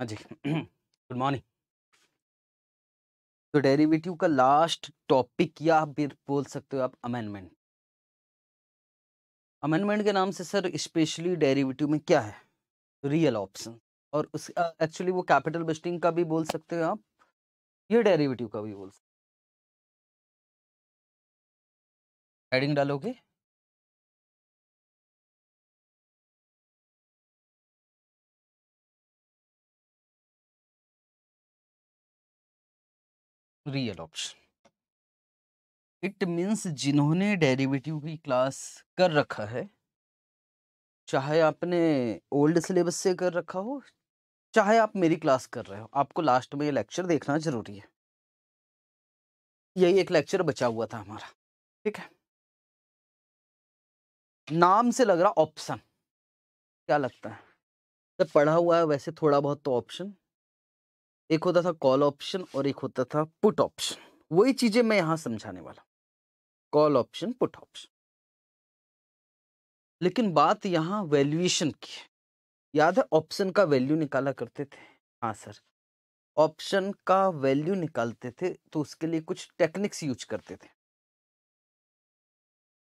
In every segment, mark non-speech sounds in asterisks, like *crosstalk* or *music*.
हाँ जी good *clears throat* morning तो डेरिवेटिव का लास्ट टॉपिक या फिर बोल सकते हो आप अमेंडमेंट अमेंडमेंट के नाम से सर स्पेशली डेरिवेटिव में क्या है रियल ऑप्शन और उस एक्चुअली वो कैपिटल बेस्टिंग का भी बोल सकते हो आप ये डेरिवेटिव का भी बोल सकते हेडिंग डालोगे रियल ऑप्शन इट मीन्स जिन्होंने डेरिवेटिव की क्लास कर रखा है चाहे आपने ओल्ड सिलेबस से कर रखा हो चाहे आप मेरी क्लास कर रहे हो आपको लास्ट में ये लेक्चर देखना जरूरी है यही एक लेक्चर बचा हुआ था हमारा ठीक है नाम से लग रहा ऑप्शन क्या लगता है तो पढ़ा हुआ है वैसे थोड़ा बहुत तो ऑप्शन एक होता था कॉल ऑप्शन और एक होता था पुट ऑप्शन वही चीजें मैं यहां समझाने वाला कॉल ऑप्शन पुट ऑप्शन लेकिन बात यहाँ वैल्यूएशन की याद है ऑप्शन का वैल्यू निकाला करते थे हाँ सर ऑप्शन का वैल्यू निकालते थे तो उसके लिए कुछ टेक्निक्स यूज करते थे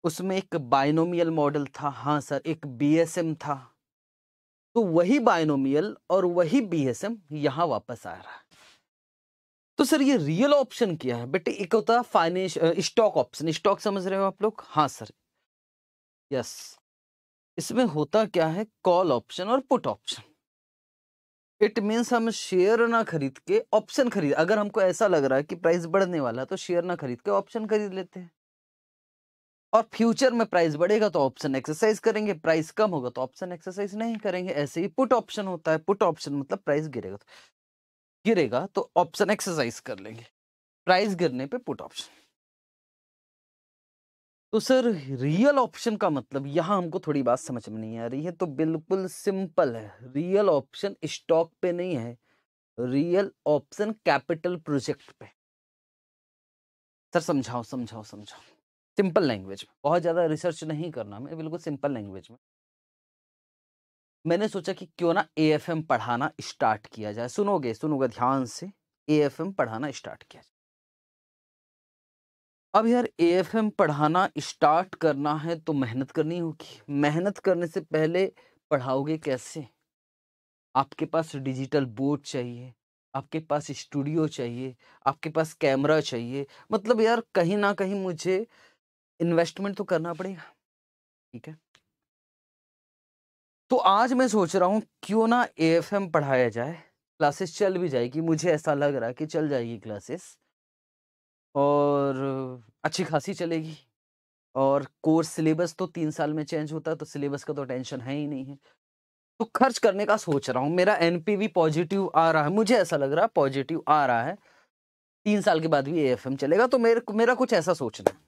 उसमें एक बाइनोमियल मॉडल था हाँ सर एक बीएसएम था तो वही बायनोमियल और वही बीएसएम यहां वापस आ रहा है तो सर ये रियल ऑप्शन क्या है बेटे एक होता है फाइनेंस स्टॉक ऑप्शन स्टॉक समझ रहे हो आप लोग हाँ सर यस इसमें होता क्या है कॉल ऑप्शन और पुट ऑप्शन इट मीन्स हम शेयर ना खरीद के ऑप्शन खरीद अगर हमको ऐसा लग रहा है कि प्राइस बढ़ने वाला है तो शेयर ना खरीद के ऑप्शन खरीद लेते हैं और फ्यूचर में प्राइस बढ़ेगा तो ऑप्शन एक्सरसाइज करेंगे प्राइस कम होगा तो ऑप्शन एक्सरसाइज नहीं करेंगे ऐसे ही पुट ऑप्शन होता है पुट ऑप्शन मतलब प्राइस गिरेगा तो गिरेगा तो ऑप्शन एक्सरसाइज कर लेंगे प्राइस गिरने पे पुट ऑप्शन तो सर रियल ऑप्शन का मतलब यहां हमको थोड़ी बात समझ में नहीं आ रही है तो बिल्कुल सिंपल है रियल ऑप्शन स्टॉक पे नहीं है रियल ऑप्शन कैपिटल प्रोजेक्ट पे सर समझाओ समझाओ समझाओ सिंपल लैंग्वेज में बहुत ज़्यादा रिसर्च नहीं करना मैं बिल्कुल सिंपल लैंग्वेज में मैंने सोचा कि क्यों ना ए एफ एम पढ़ाना स्टार्ट किया जाए सुनोगे सुनोगे ध्यान से ए एफ एम पढ़ाना स्टार्ट किया जाए अब यार ए एफ एम पढ़ाना स्टार्ट करना है तो मेहनत करनी होगी मेहनत करने से पहले पढ़ाओगे कैसे आपके पास डिजिटल बोर्ड चाहिए आपके पास स्टूडियो चाहिए आपके पास कैमरा चाहिए मतलब यार कहीं ना कहीं मुझे इन्वेस्टमेंट तो करना पड़ेगा ठीक है तो आज मैं सोच रहा हूँ क्यों ना एएफएम पढ़ाया जाए क्लासेस चल भी जाएगी मुझे ऐसा लग रहा है कि चल जाएगी क्लासेस और अच्छी खासी चलेगी और कोर्स सिलेबस तो तीन साल में चेंज होता है तो सिलेबस का तो टेंशन है ही नहीं है तो खर्च करने का सोच रहा हूँ मेरा एन पॉजिटिव आ रहा है मुझे ऐसा लग रहा है पॉजिटिव आ रहा है तीन साल के बाद भी एएफएम चलेगा तो मेरे मेरा कुछ ऐसा सोचना है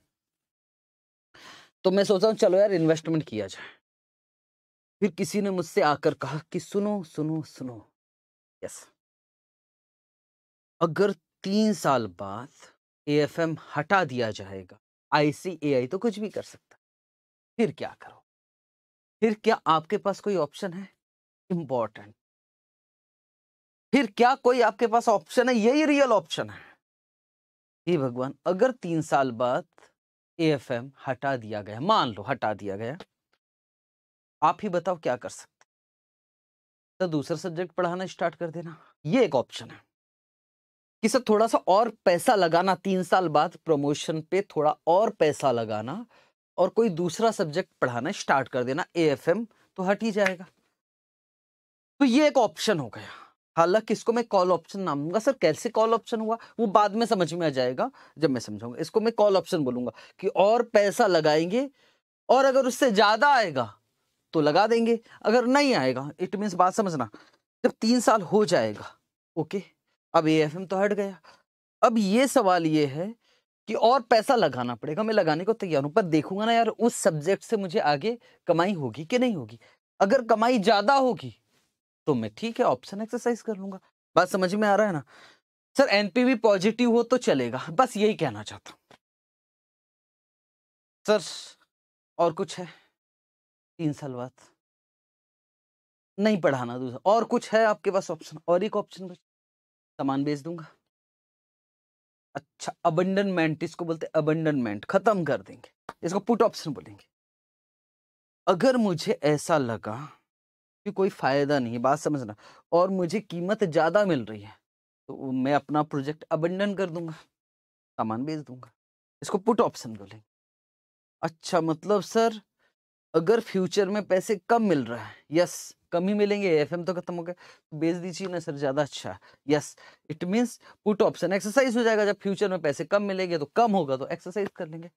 तो मैं सोचा हूँ चलो यार इन्वेस्टमेंट किया जाए फिर किसी ने मुझसे आकर कहा कि सुनो सुनो सुनो यस अगर तीन साल बाद एएफएम हटा दिया जाएगा आईसीएआई तो कुछ भी कर सकता फिर क्या करो फिर क्या आपके पास कोई ऑप्शन है इंपॉर्टेंट फिर क्या कोई आपके पास ऑप्शन है यही रियल ऑप्शन है भगवान अगर तीन साल बाद एम हटा दिया गया मान लो हटा दिया गया आप ही बताओ क्या कर सकते तो दूसरा सब्जेक्ट पढ़ाना स्टार्ट कर देना ये एक ऑप्शन है कि सर थोड़ा सा और पैसा लगाना तीन साल बाद प्रमोशन पे थोड़ा और पैसा लगाना और कोई दूसरा सब्जेक्ट पढ़ाना स्टार्ट कर देना एम तो हट ही जाएगा तो ये एक ऑप्शन हो गया हालांकि इसको मैं कॉल ऑप्शन नाम दूंगा सर कैसे कॉल ऑप्शन हुआ वो बाद में समझ में आ जाएगा जब मैं समझाऊंगा इसको मैं कॉल ऑप्शन बोलूंगा कि और पैसा लगाएंगे और अगर उससे ज़्यादा आएगा तो लगा देंगे अगर नहीं आएगा इट मीन्स बात समझना जब तीन साल हो जाएगा ओके अब ए एफ एम तो हट गया अब ये सवाल ये है कि और पैसा लगाना पड़ेगा मैं लगाने को तैयार हूँ पर देखूंगा ना यार उस सब्जेक्ट से मुझे आगे कमाई होगी कि नहीं होगी अगर कमाई ज़्यादा होगी तो मैं ठीक है ऑप्शन एक्सरसाइज कर लूंगा बात समझ में आ रहा है ना सर एनपीवी पॉजिटिव हो तो चलेगा बस यही कहना चाहता हूँ सर और कुछ है तीन साल बाद नहीं पढ़ाना दूसरा और कुछ है आपके पास ऑप्शन और एक ऑप्शन बच सामान बेच दूंगा अच्छा अबंडनमेंट इसको बोलते अबंडनमेंट खत्म कर देंगे इसको पुट ऑप्शन बोलेंगे अगर मुझे ऐसा लगा कि कोई फ़ायदा नहीं बात समझना और मुझे कीमत ज़्यादा मिल रही है तो मैं अपना प्रोजेक्ट अबंडन कर दूंगा सामान बेच दूंगा इसको पुट ऑप्शन बोलेंगे अच्छा मतलब सर अगर फ्यूचर में पैसे कम मिल रहा है यस कम ही मिलेंगे एफ तो खत्म हो गया तो बेच दीजिए ना सर ज़्यादा अच्छा yes it means put option exercise हो जाएगा जब फ्यूचर में पैसे कम मिलेंगे तो कम होगा तो एक्सरसाइज कर लेंगे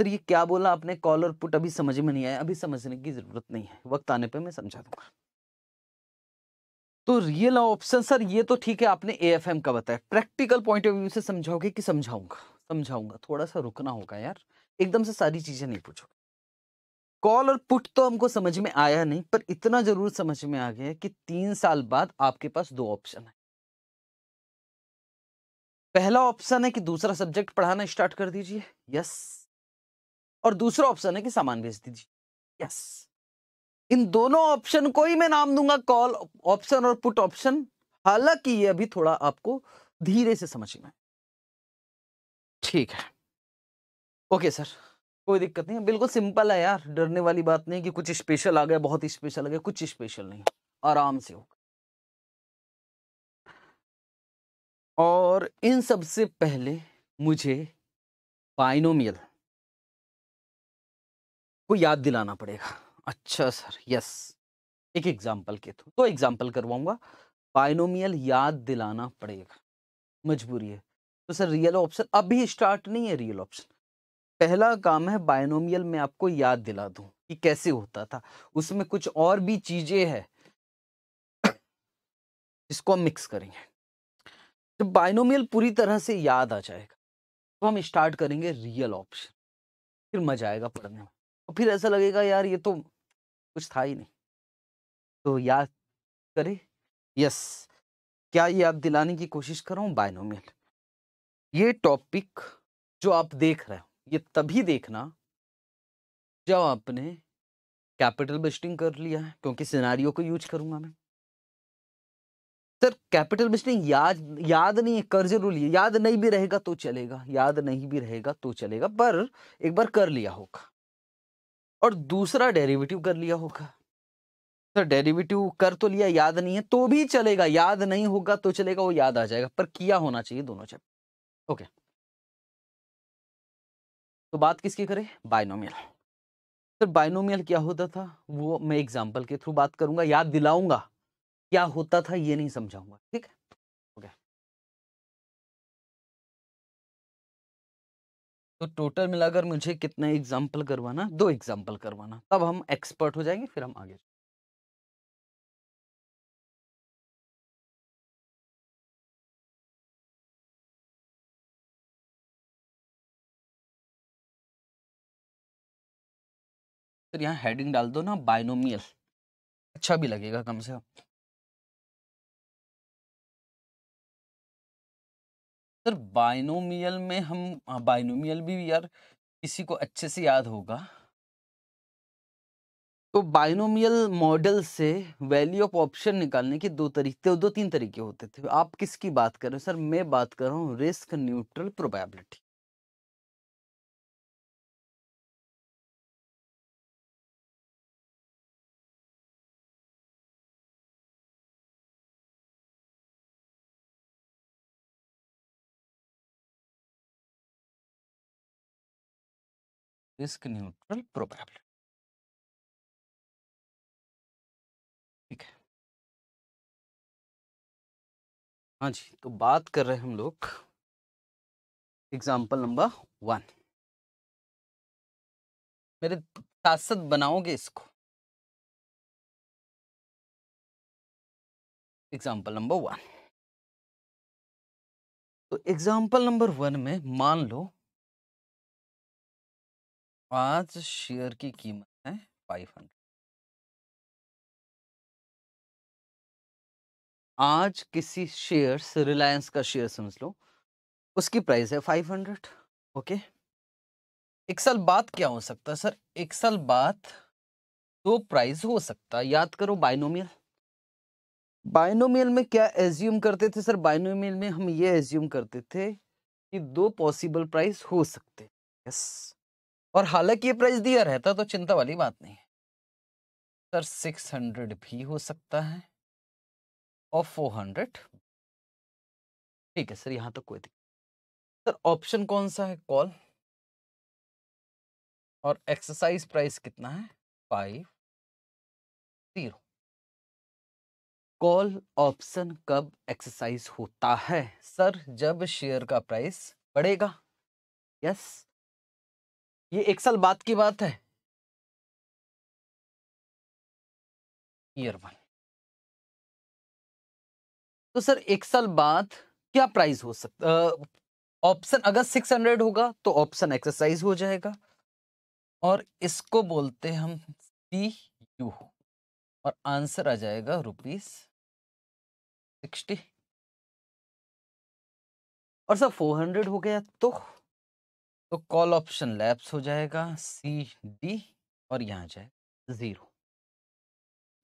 सर ये क्या बोला आपने कॉल और पुट अभी समझ में नहीं आया अभी समझने की जरूरत नहीं है वक्त आने पर मैं समझा दूंगा तो रियल ऑप्शन सर ये तो ठीक है आपने ए एफ एम का बताया प्रैक्टिकल पॉइंट ऑफ व्यू से समझाओगे कि समझाऊंगा समझाऊंगा थोड़ा सा रुकना होगा यार एकदम से सारी चीजें नहीं पूछोगे कॉल और पुट तो हमको समझ में आया नहीं पर इतना जरूर समझ में आ गया कि तीन साल बाद आपके पास दो ऑप्शन है पहला ऑप्शन है कि दूसरा सब्जेक्ट पढ़ाना स्टार्ट कर दीजिए यस और दूसरा ऑप्शन है कि सामान भेज दीजिए यस इन दोनों ऑप्शन को ही मैं नाम दूंगा कॉल ऑप्शन और पुट ऑप्शन हालांकि ये अभी थोड़ा आपको धीरे से समझना है ठीक है ओके सर कोई दिक्कत नहीं है बिल्कुल सिंपल है यार डरने वाली बात नहीं कि कुछ स्पेशल आ गया बहुत स्पेशल आ गया कुछ स्पेशल नहीं आराम से होगा और इन सबसे पहले मुझे बाइनोमियल को याद दिलाना पड़ेगा अच्छा सर यस एक एग्जाम्पल के थ्रू तो एग्जाम्पल करवाऊंगा बाइनोमियल याद दिलाना पड़ेगा मजबूरी है तो सर रियल ऑप्शन अभी स्टार्ट नहीं है रियल ऑप्शन पहला काम है बायनोमियल में आपको याद दिला दूं कि कैसे होता था उसमें कुछ और भी चीजें हैं जिसको हम मिक्स करेंगे जब तो पूरी तरह से याद आ जाएगा तो हम स्टार्ट करेंगे रियल ऑप्शन फिर मजा आएगा पढ़ने में और फिर ऐसा लगेगा यार ये तो कुछ था ही नहीं तो याद करें यस क्या ये आप दिलाने की कोशिश करो बायनोमियल ये टॉपिक जो आप देख रहे हो ये तभी देखना जब आपने कैपिटल बिस्टिंग कर लिया है क्योंकि सिनारियों को यूज करूंगा मैं सर कैपिटल बिस्टिंग याद याद नहीं है कर जरूर लिया याद नहीं भी रहेगा तो चलेगा याद नहीं भी रहेगा तो चलेगा पर एक बार कर लिया होगा और दूसरा डेरिवेटिव कर लिया होगा सर तो डेरिवेटिव कर तो लिया याद नहीं है तो भी चलेगा याद नहीं होगा तो चलेगा वो याद आ जाएगा पर किया होना चाहिए दोनों चैप्टर ओके तो बात किसकी करें बाइनोमियल सर तो बाइनोमियल क्या होता था वो मैं एग्जाम्पल के थ्रू बात करूंगा याद दिलाऊंगा क्या होता था ये नहीं समझाऊंगा ठीक है तो टोटल मिलाकर मुझे कितना एग्जाम्पल करवाना दो एग्जाम्पल करवाना तब हम एक्सपर्ट हो जाएंगे फिर हम आगे फिर यहाँ हेडिंग डाल दो ना बाइनोमियल अच्छा भी लगेगा कम से कम सर बाइनोमियल में हम हाँ, बाइनोमियल भी यार किसी को अच्छे से याद होगा तो बाइनोमियल मॉडल से वैल्यू ऑफ ऑप्शन निकालने के दो तरीके दो तीन तरीके होते थे आप किसकी बात कर रहे हो सर मैं बात कर रहा हूँ risk neutral probability risk neutral probability ठीक है हाँ जी तो बात कर रहे हैं हम लोग एग्जाम्पल नंबर वन मेरे साथ बनाओगे इसको एग्जाम्पल नंबर वन तो एग्जाम्पल नंबर वन में मान लो आज शेयर की कीमत है फाइव हंड्रेड आज किसी शेयर से रिलायंस का शेयर समझ लो उसकी प्राइस है फाइव हंड्रेड ओके एक साल बाद क्या हो सकता है सर एक साल बाद दो प्राइस हो सकता है याद करो बाइनोमियल बाइनोमियल में क्या एज्यूम करते थे सर बाइनोमियल में हम ये एज्यूम करते थे कि दो पॉसिबल प्राइस हो सकते यस yes. और हालांकि ये प्राइस दिया रहता तो चिंता वाली बात नहीं है सर सिक्स हंड्रेड भी हो सकता है और फोर हंड्रेड ठीक है सर यहाँ तो कोई दिक्कत सर ऑप्शन कौन सा है कॉल और एक्सरसाइज प्राइस कितना है फाइव जीरो कॉल ऑप्शन कब एक्सरसाइज होता है सर जब शेयर का प्राइस बढ़ेगा यस ये एक साल बाद की बात है ईयर वन तो सर एक साल बाद क्या प्राइस हो सकता ऑप्शन अगर सिक्स हंड्रेड होगा तो ऑप्शन एक्सरसाइज हो जाएगा और इसको बोलते हम सी यू और आंसर आ जाएगा रुपीज सिक्सटी और सर फोर हंड्रेड हो गया तो तो कॉल ऑप्शन लैप्स हो जाएगा सी डी और यहाँ जाएगा ज़ीरो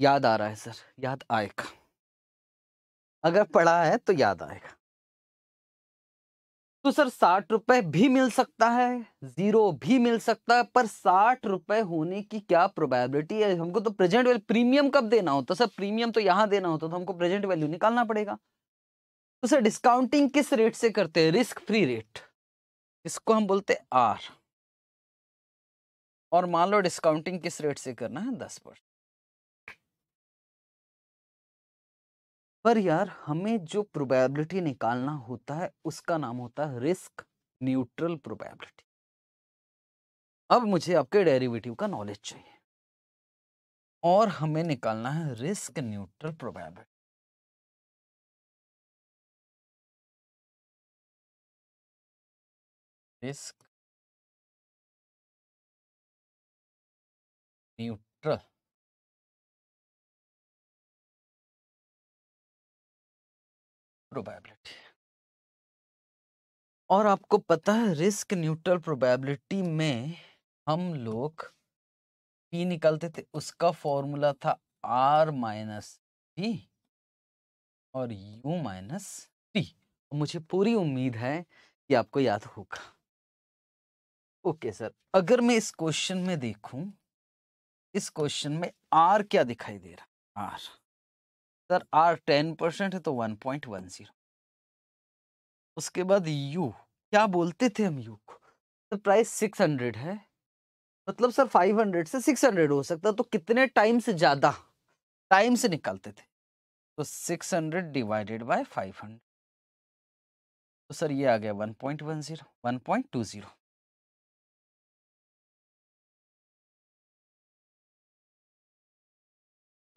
याद आ रहा है सर याद आएगा अगर पढ़ा है तो याद आएगा तो सर साठ रुपए भी मिल सकता है जीरो भी मिल सकता है पर साठ रुपए होने की क्या प्रोबेबिलिटी है हमको तो प्रेजेंट वैल्यू प्रीमियम कब देना होता सर प्रीमियम तो यहां देना होता तो हमको प्रेजेंट वैल्यू निकालना पड़ेगा तो सर डिस्काउंटिंग किस रेट से करते हैं रिस्क फ्री रेट इसको हम बोलते हैं आर और मान लो डिस्काउंटिंग किस रेट से करना है दस परसेंट पर यार हमें जो प्रोबेबिलिटी निकालना होता है उसका नाम होता है रिस्क न्यूट्रल प्रोबेबिलिटी अब मुझे आपके डेरिवेटिव का नॉलेज चाहिए और हमें निकालना है risk neutral probability risk neutral probability और आपको पता है रिस्क न्यूट्रल प्रोबेबिलिटी में हम लोग पी निकालते थे उसका फॉर्मूला था आर माइनस पी और यू माइनस पी मुझे पूरी उम्मीद है कि आपको याद होगा ओके सर अगर मैं इस क्वेश्चन में देखूं इस क्वेश्चन में आर क्या दिखाई दे रहा R sir R ten percent है तो वन पॉइंट वन जीरो उसके बाद यू क्या बोलते थे हम यू को सर प्राइस सिक्स हंड्रेड है मतलब सर फाइव हंड्रेड से सिक्स हंड्रेड हो सकता तो कितने टाइम से ज़्यादा टाइम से निकलते थे तो six hundred divided by five hundred तो सर ये आ गया one point one zero one point two zero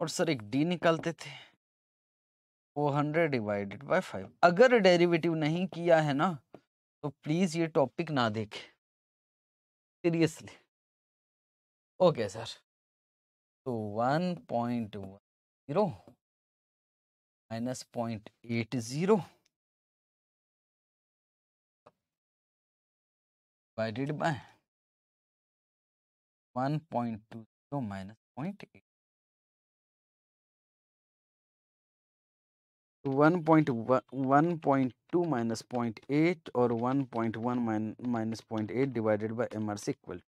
और सर एक डी निकालते थे four hundred divided by five अगर डेरिवेटिव नहीं किया है ना तो प्लीज़ ये टॉपिक ना देखे सीरियसली ओके सर तो one point one zero minus point eight zero divided by one point two zero minus point eight one point one point two minus point eight और one point one minus point eight divided by M R C equal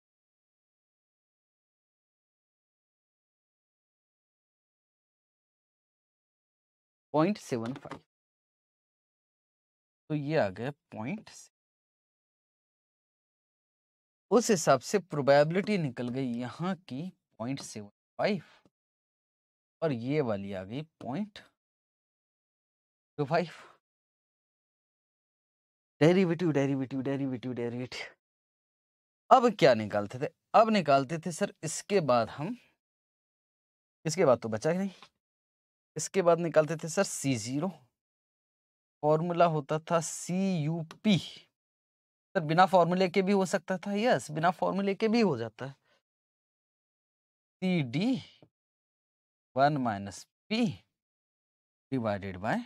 point seven five तो ये आ गया point उस हिसाब से probability निकल गई यहाँ की पॉइंट सेवन फाइव और ये वाली आ गई पॉइंट टू तो five derivative derivative derivative derivative अब क्या निकालते थे अब निकालते थे सर इसके बाद हम इसके बाद तो बचा ही नहीं इसके बाद निकालते थे सर सी जीरो फॉर्मूला होता था सी यू पी सर बिना फॉर्मूले के भी हो सकता था यस बिना फॉर्मूले के भी हो जाता है C D one minus P divided by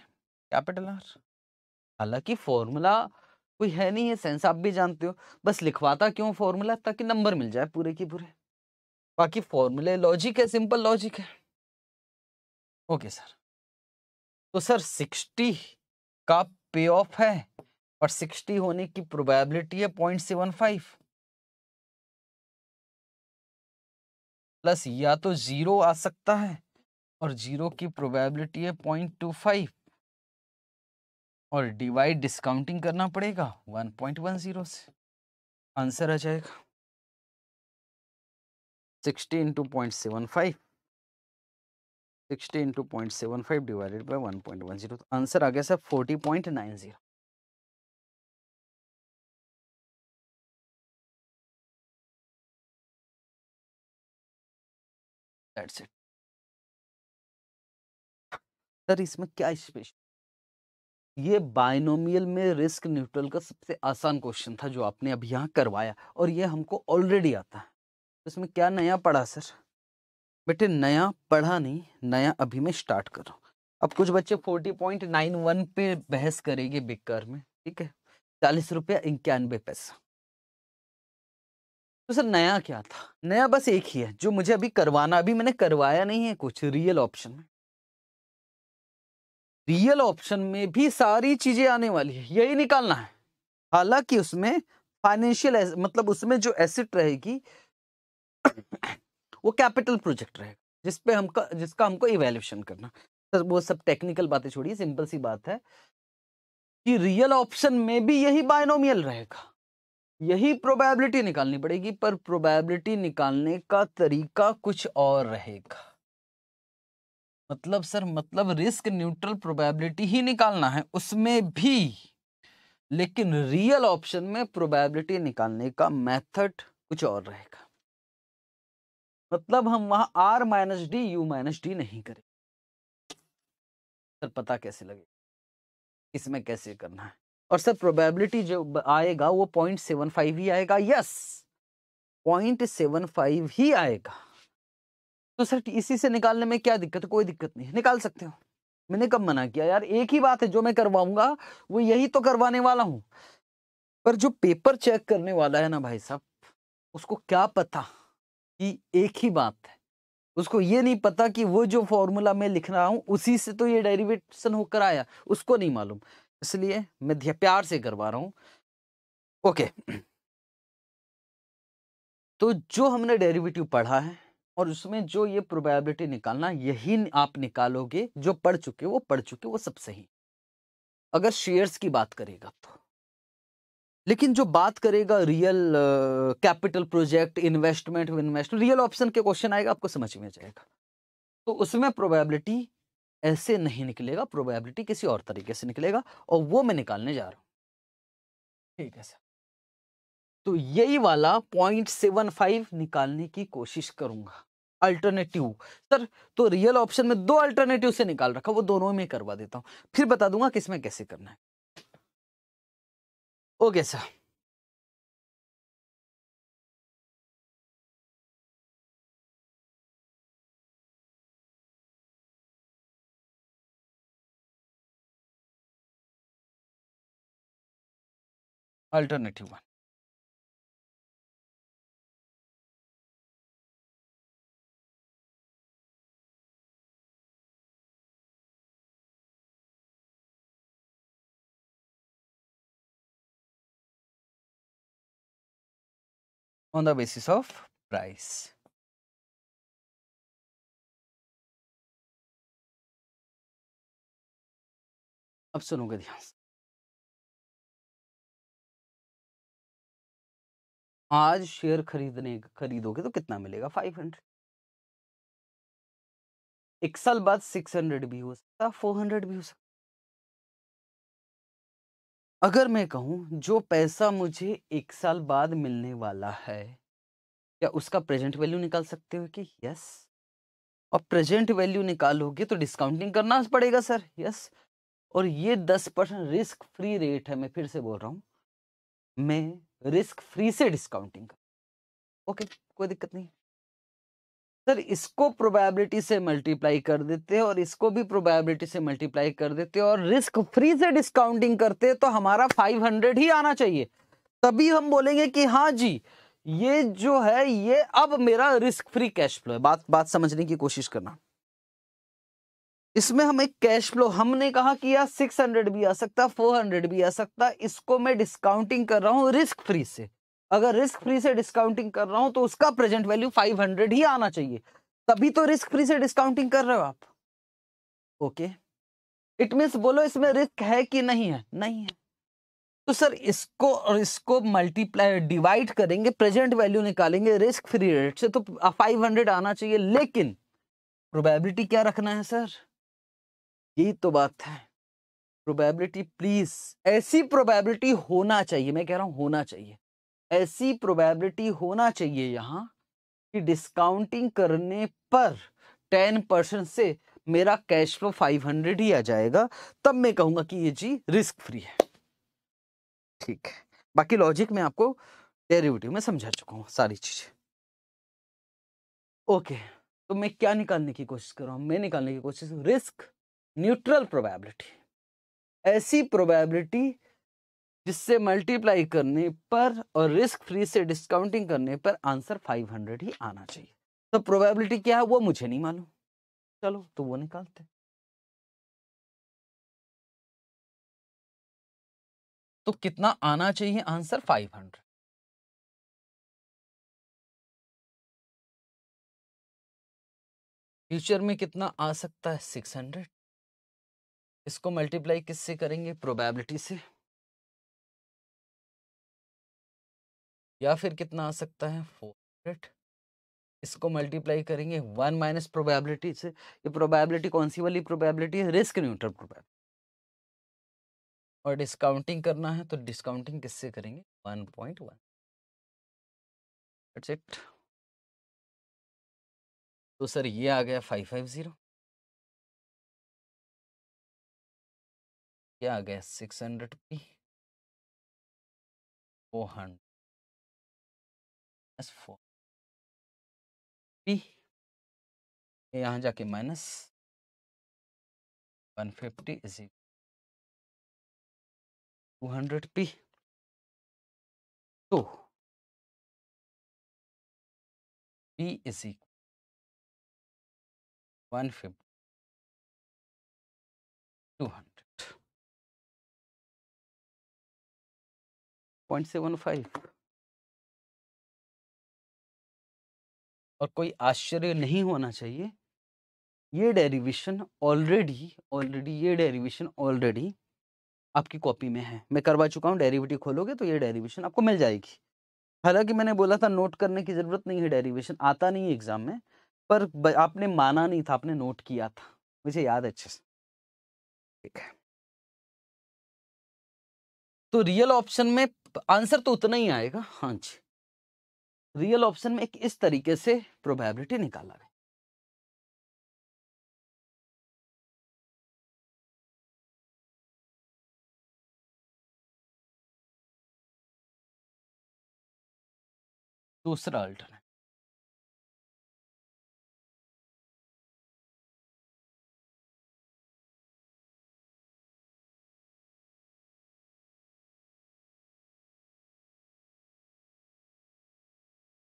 capital R हालांकि फॉर्मूला कोई है नहीं है सेंस आप भी जानते हो बस लिखवाता क्यों फॉर्मूला ताकि नंबर मिल जाए पूरे की पूरे बाकी फॉर्मूले लॉजिक है सिंपल लॉजिक है ओके सर तो सर सिक्सटी का पे ऑफ है और सिक्सटी होने की प्रोबेबिलिटी है पॉइंट सेवन फाइव प्लस या तो जीरो आ सकता है और जीरो की प्रोबेबिलिटी है पॉइंट टू फाइव और डिवाइड डिस्काउंटिंग करना पड़ेगा 1.10 से आंसर आ जाएगा sixty into point seven five sixty point seven five divided by one point one zero answer आ गया sir forty point nine zero that's it sir इसमें क्या स्पेशल ये बाइनोमियल में रिस्क न्यूट्रल का सबसे आसान क्वेश्चन था जो आपने अब यहाँ करवाया और ये हमको ऑलरेडी आता है इसमें क्या नया पढ़ा सर बेटे नया पढ़ा नहीं नया अभी मैं स्टार्ट कर रहा हूँ अब कुछ बच्चे 40.91 पे बहस करेंगे बेकार में ठीक है चालीस रुपया इक्यानवे पैसा तो सर नया क्या था नया बस एक ही है जो मुझे अभी करवाना अभी मैंने करवाया नहीं है कुछ रियल ऑप्शन में रियल ऑप्शन में भी सारी चीजें आने वाली है यही निकालना है हालांकि उसमें फाइनेंशियल मतलब उसमें जो एसेट रहेगी वो कैपिटल प्रोजेक्ट रहेगा जिसपे हम जिसका हमको इवेल्युएशन करना सर वो सब टेक्निकल बातें छोड़िए सिंपल सी बात है कि रियल ऑप्शन में भी यही बायनोमियल रहेगा यही प्रोबेबिलिटी निकालनी पड़ेगी पर प्रोबेबिलिटी निकालने का तरीका कुछ और रहेगा मतलब सर मतलब रिस्क न्यूट्रल प्रोबेबिलिटी ही निकालना है उसमें भी लेकिन रियल ऑप्शन में प्रोबेबिलिटी निकालने का मेथड कुछ और रहेगा मतलब हम वहां R minus D U minus D नहीं करें सर पता कैसे लगे इसमें कैसे करना है और सर प्रोबेबिलिटी जो आएगा वो पॉइंट सेवन फाइव ही आएगा यस पॉइंट सेवन फाइव ही आएगा तो सर इसी से निकालने में क्या दिक्कत कोई दिक्कत नहीं निकाल सकते हो मैंने कब मना किया यार एक ही बात है जो मैं करवाऊंगा वो यही तो करवाने वाला हूं पर जो पेपर चेक करने वाला है ना भाई साहब उसको क्या पता कि एक ही बात है उसको ये नहीं पता कि वो जो फॉर्मूला मैं लिख रहा हूँ उसी से तो ये डेरिवेशन होकर आया उसको नहीं मालूम इसलिए मैं प्यार से करवा रहा हूँ ओके तो जो हमने डेरिवेटिव पढ़ा है और उसमें जो ये प्रोबेबिलिटी निकालना यही आप निकालोगे जो पढ़ चुके वो पढ़ चुके वो सब सही अगर शेयर्स की बात करेगा तो लेकिन जो बात करेगा real capital project investment investment real option के क्वेश्चन आएगा आपको समझ में जाएगा तो उसमें प्रोबेबिलिटी ऐसे नहीं निकलेगा प्रोबेबिलिटी किसी और तरीके से निकलेगा और वो मैं निकालने जा रहा हूँ ठीक है सर तो यही वाला पॉइंट सेवन फाइव निकालने की कोशिश करूंगा अल्टरनेटिव सर तो रियल ऑप्शन में दो अल्टरनेटिव से निकाल रखा वो दोनों में करवा देता हूं फिर बता दूंगा किसमें कैसे करना है okay sir alternative one on the basis of price. अब सुनोगे ध्यान से आज शेयर खरीदने खरीदोगे तो कितना मिलेगा फाइव हंड्रेड एक साल बाद सिक्स हंड्रेड भी हो सकता फोर हंड्रेड भी हो सकता अगर मैं कहूँ जो पैसा मुझे एक साल बाद मिलने वाला है क्या उसका प्रेजेंट वैल्यू निकाल सकते हो कि यस और प्रेजेंट वैल्यू निकालोगे तो डिस्काउंटिंग करना पड़ेगा सर यस और ये दस परसेंट रिस्क फ्री रेट है मैं फिर से बोल रहा हूँ मैं रिस्क फ्री से डिस्काउंटिंग कर ओके कोई दिक्कत नहीं सर इसको प्रोबेबिलिटी से मल्टीप्लाई कर देते हैं और इसको भी प्रोबेबिलिटी से मल्टीप्लाई कर देते और रिस्क फ्री से डिस्काउंटिंग करते तो हमारा 500 ही आना चाहिए तभी हम बोलेंगे कि हाँ जी ये जो है ये अब मेरा रिस्क फ्री कैश फ्लो है बात बात समझने की कोशिश करना इसमें हम एक कैश फ्लो हमने कहा कि यार सिक्स भी आ सकता 400 भी आ सकता इसको मैं डिस्काउंटिंग कर रहा हूँ रिस्क फ्री से अगर रिस्क फ्री से डिस्काउंटिंग कर रहा हूं तो उसका प्रेजेंट वैल्यू 500 ही आना चाहिए तभी तो रिस्क फ्री से डिस्काउंटिंग कर रहे हो आप ओके इट मीन बोलो इसमें रिस्क है कि नहीं है नहीं है तो सर इसको और इसको मल्टीप्लाई डिवाइड करेंगे प्रेजेंट वैल्यू निकालेंगे रिस्क फ्री रेट से तो 500 आना चाहिए लेकिन प्रोबेबिलिटी क्या रखना है सर यही तो बात है प्रोबेबिलिटी प्लीज ऐसी प्रोबेबिलिटी होना चाहिए मैं कह रहा हूं होना चाहिए ऐसी प्रोबेबिलिटी होना चाहिए यहाँ कि डिस्काउंटिंग करने पर टेन परसेंट से मेरा कैश फ्लो फाइव हंड्रेड ही आ जाएगा तब मैं कहूंगा कि ये जी रिस्क फ्री है ठीक है बाकी लॉजिक मैं आपको डेरिवेटिव में समझा चुका हूँ सारी चीज़ें ओके तो मैं क्या निकालने की कोशिश कर रहा हूँ मैं निकालने की कोशिश रिस्क न्यूट्रल प्रोबेबिलिटी ऐसी प्रोबेबिलिटी जिससे मल्टीप्लाई करने पर और रिस्क फ्री से डिस्काउंटिंग करने पर आंसर 500 ही आना चाहिए तो प्रोबेबिलिटी क्या है वो मुझे नहीं मालूम चलो तो वो निकालते हैं तो कितना आना चाहिए आंसर 500 फ्यूचर में कितना आ सकता है 600 इसको मल्टीप्लाई किससे करेंगे प्रोबेबिलिटी से या फिर कितना आ सकता है फोर हंड्रेड इसको मल्टीप्लाई करेंगे वन माइनस प्रोबेबिलिटी से ये प्रोबेबिलिटी कौन सी वाली प्रोबेबिलिटी है रिस्क न्यूट्रल प्रोबेबिलिटी और डिस्काउंटिंग करना है तो डिस्काउंटिंग किससे करेंगे one point one it's it तो सर ये आ गया फाइव फाइव ज़ीरो आ गया six hundred P four hundred minus four P यहाँ जाके minus one fifty is two hundred P तो P is equal one fifty two hundred point seven five और कोई आश्चर्य नहीं होना चाहिए ये डेरिवेशन ऑलरेडी ऑलरेडी ये डेरिवेशन ऑलरेडी आपकी कॉपी में है मैं करवा चुका हूँ डेरिवेटिव खोलोगे तो ये डेरिवेशन आपको मिल जाएगी हालांकि मैंने बोला था नोट करने की ज़रूरत नहीं है डेरिवेशन आता नहीं है एग्ज़ाम में पर आपने माना नहीं था आपने नोट किया था मुझे याद है अच्छे से ठीक है तो रियल ऑप्शन में आंसर तो उतना ही आएगा हाँ जी रियल ऑप्शन में एक इस तरीके से प्रोबेबिलिटी निकाला गया दूसरा alter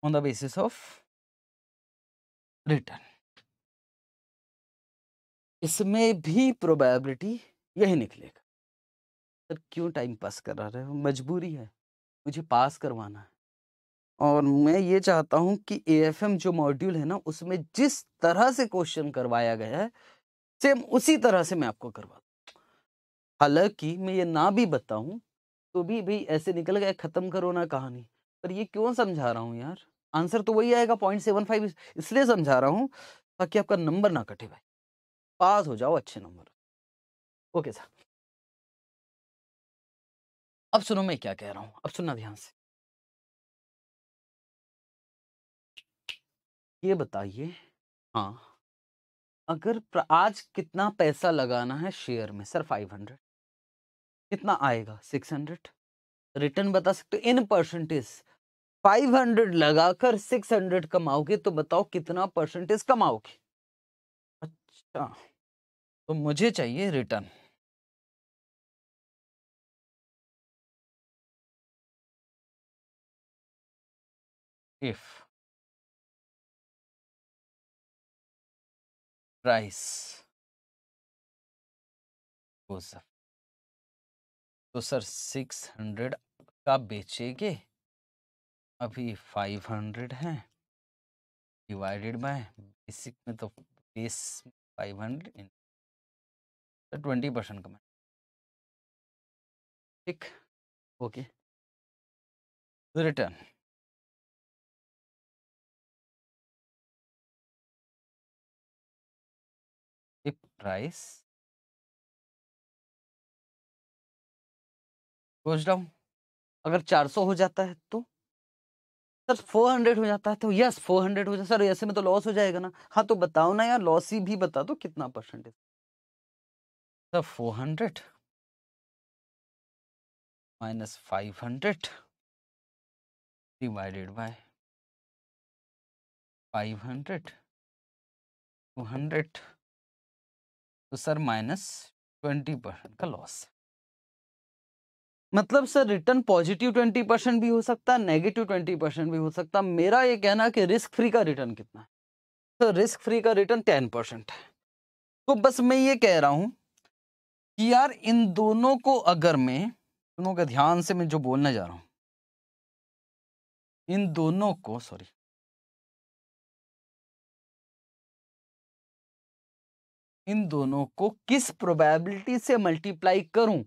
on the basis of return इसमें भी प्रोबेबिलिटी यही निकलेगा सर क्यों टाइम पास करा रहे हो मजबूरी है मुझे पास करवाना है और मैं ये चाहता हूँ कि एएफएम जो मॉड्यूल है ना उसमें जिस तरह से क्वेश्चन करवाया गया है सेम उसी तरह से मैं आपको करवा हालांकि मैं ये ना भी बताऊँ तो भी भाई ऐसे निकल गया ख़त्म करो ना कहानी पर ये क्यों समझा रहा हूँ यार आंसर तो वही आएगा पॉइंट सेवन फाइव इसलिए समझा रहा हूँ ताकि आपका नंबर ना कटे भाई पास हो जाओ अच्छे नंबर ओके सर अब सुनो मैं क्या कह रहा हूँ अब सुनना ध्यान से ये बताइए हाँ अगर आज कितना पैसा लगाना है शेयर में सर फाइव हंड्रेड कितना आएगा सिक्स हंड्रेड रिटर्न बता सकते हो इन परसेंटेज 500 लगाकर 600 कमाओगे तो बताओ कितना परसेंटेज कमाओगे अच्छा तो मुझे चाहिए रिटर्न इफ प्राइस तो सर 600 तो का बेचेंगे अभी फाइव हंड्रेड है डिवाइडेड बाय बेसिक में तो base five hundred in twenty percent comment ठीक okay return if price down अगर 400 हो जाता है तो सर फोर हंड्रेड हो जाता है तो यस फोर हंड्रेड हो जाता है सर ऐसे में तो लॉस हो जाएगा ना हाँ तो बताओ ना यार लॉस ही भी बता दो कितना percentage sir four hundred minus five hundred divided by five hundred two hundred तो सर माइनस ट्वेंटी परसेंट का लॉस मतलब sir return positive twenty percent भी हो सकता है नेगेटिव ट्वेंटी परसेंट भी हो सकता है मेरा ये कहना कि रिस्क फ्री का रिटर्न कितना है सर रिस्क फ्री का रिटर्न टेन परसेंट है तो बस मैं ये कह रहा हूँ कि यार इन दोनों को अगर मैं दोनों का ध्यान से मैं जो बोलने जा रहा हूँ इन दोनों को सॉरी इन दोनों को किस प्रोबेबिलिटी से मल्टीप्लाई करूं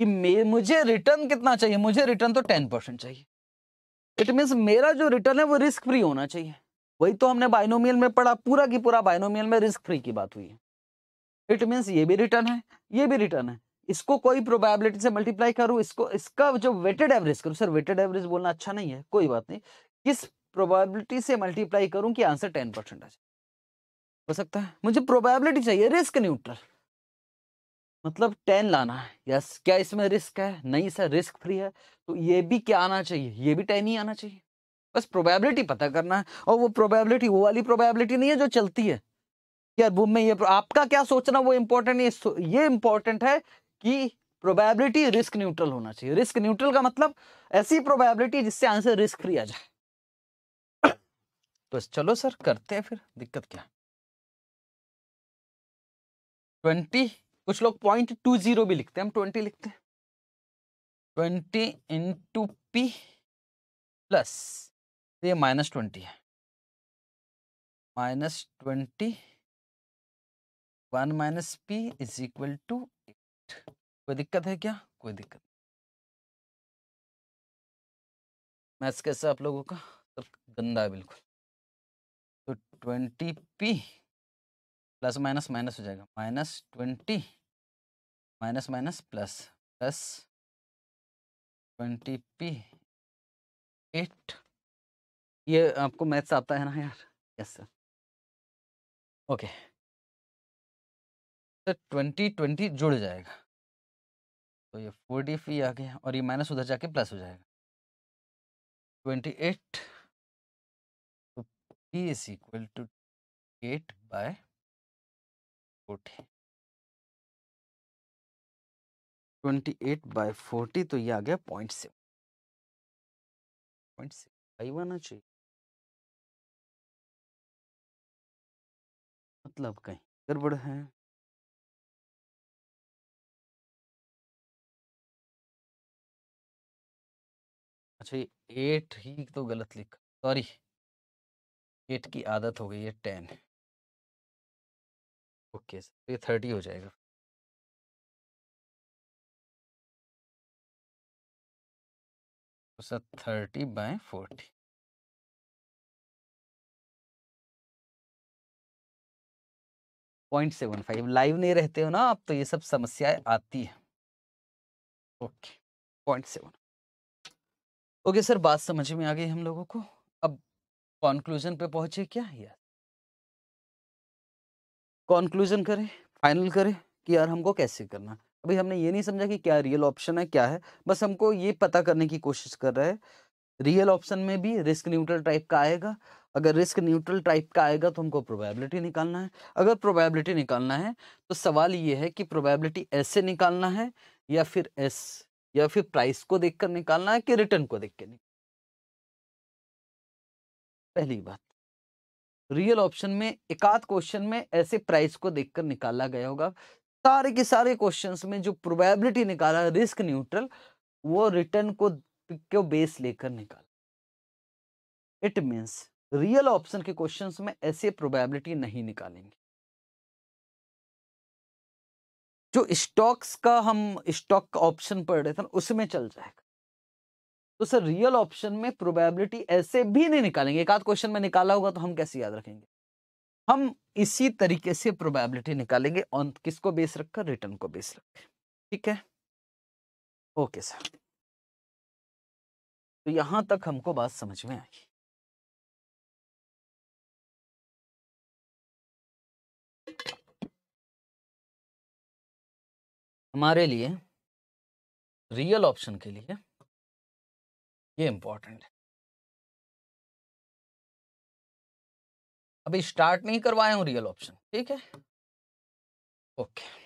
कि मुझे रिटर्न कितना चाहिए मुझे रिटर्न तो टेन परसेंट चाहिए इट मीन्स मेरा जो रिटर्न है वो रिस्क फ्री होना चाहिए वही तो हमने बाइनोमियल में पढ़ा पूरा की पूरा बाइनोमियल में रिस्क फ्री की बात हुई है इट मीन्स ये भी रिटर्न है ये भी रिटर्न है इसको कोई प्रोबेबिलिटी से मल्टीप्लाई करूँ इसको इसका जो वेटेड एवरेज करूँ सर वेटेड एवरेज बोलना अच्छा नहीं है कोई बात नहीं किस प्रोबेबिलिटी से मल्टीप्लाई करूँ कि आंसर टेन परसेंट आ जाए हो सकता है मुझे प्रोबेबिलिटी चाहिए रिस्क न्यूट्रल मतलब टेन लाना है यस क्या इसमें रिस्क है नहीं सर रिस्क फ्री है तो ये भी क्या आना चाहिए ये भी टेन ही आना चाहिए बस प्रोबेबिलिटी पता करना है और वो प्रोबेबिलिटी वो वाली प्रोबेबिलिटी नहीं है जो चलती है यार वो में ये आपका क्या सोचना वो इम्पोर्टेंट नहीं ये इम्पोर्टेंट है कि प्रोबेबिलिटी रिस्क न्यूट्रल होना चाहिए रिस्क न्यूट्रल का मतलब ऐसी प्रोबेबिलिटी जिससे आंसर रिस्क फ्री आ जाए तो *coughs* चलो सर करते हैं फिर दिक्कत क्या ट्वेंटी कुछ लोग पॉइंट टू जीरो भी लिखते हैं हम ट्वेंटी लिखते हैं ट्वेंटी टू पी प्लस ये माइनस ट्वेंटी है minus twenty one minus P is equal to eight कोई दिक्कत है क्या कोई दिक्कत मैथ्स कैसा आप लोगों का सब गंदा है बिल्कुल तो twenty P plus minus minus हो जाएगा minus twenty minus minus plus plus twenty P eight ये आपको मैथ्स आता है ना यार yes sir okay sir twenty twenty जुड़ जाएगा तो ये फोर डी पी आ गया और ये माइनस उधर जाके प्लस हो जाएगा ट्वेंटी एट तो P is equal to eight by forty twenty eight by forty तो ये आ गया point seven point seven five आना चाहिए मतलब कहीं गड़बड़ है अच्छा ये एट ही तो गलत लिखा सॉरी एट की आदत हो गई है टेन है ओके सर तो ये थर्टी हो जाएगा तो sir thirty by forty point seven five live नहीं रहते हो ना आप तो ये सब समस्याएं आती है okay point seven okay sir बात समझ में आ गई हम लोगों को अब कॉन्क्लूजन पे पहुंचे क्या यस कंक्लूजन करें फाइनल करें कि यार हमको कैसे करना अभी हमने ये नहीं समझा कि क्या रियल ऑप्शन है क्या है बस हमको ये पता करने की कोशिश कर रहा है रियल ऑप्शन में भी रिस्क न्यूट्रल टाइप का आएगा अगर रिस्क न्यूट्रल टाइप का आएगा तो हमको प्रोबेबिलिटी निकालना है अगर प्रोबेबिलिटी निकालना है तो सवाल ये है कि प्रोबेबिलिटी ऐसे निकालना है या फिर एस या फिर प्राइस को देखकर निकालना है कि रिटर्न को देख के निकालना पहली बात रियल ऑप्शन में एकाध क्वेश्चन में ऐसे प्राइस को देखकर निकाला गया होगा सारे के सारे क्वेश्चंस में जो प्रोबेबिलिटी निकाला रिस्क न्यूट्रल वो रिटर्न को को बेस लेकर निकाला इट मीन्स रियल ऑप्शन के क्वेश्चंस में ऐसे प्रोबेबिलिटी नहीं निकालेंगे जो स्टॉक्स का हम स्टॉक ऑप्शन पढ़ रहे थे उसमें चल जाएगा तो सर रियल ऑप्शन में प्रोबेबिलिटी ऐसे भी नहीं निकालेंगे एक आध क्वेश्चन में निकाला होगा तो हम कैसे याद रखेंगे हम इसी तरीके से प्रोबेबिलिटी निकालेंगे ऑन किसको बेस रखकर रिटर्न को बेस रखकर ठीक है ओके सर तो यहां तक हमको बात समझ में आई हमारे लिए रियल ऑप्शन के लिए ये इंपॉर्टेंट है अभी स्टार्ट नहीं करवाया हूं रियल ऑप्शन ठीक है ओके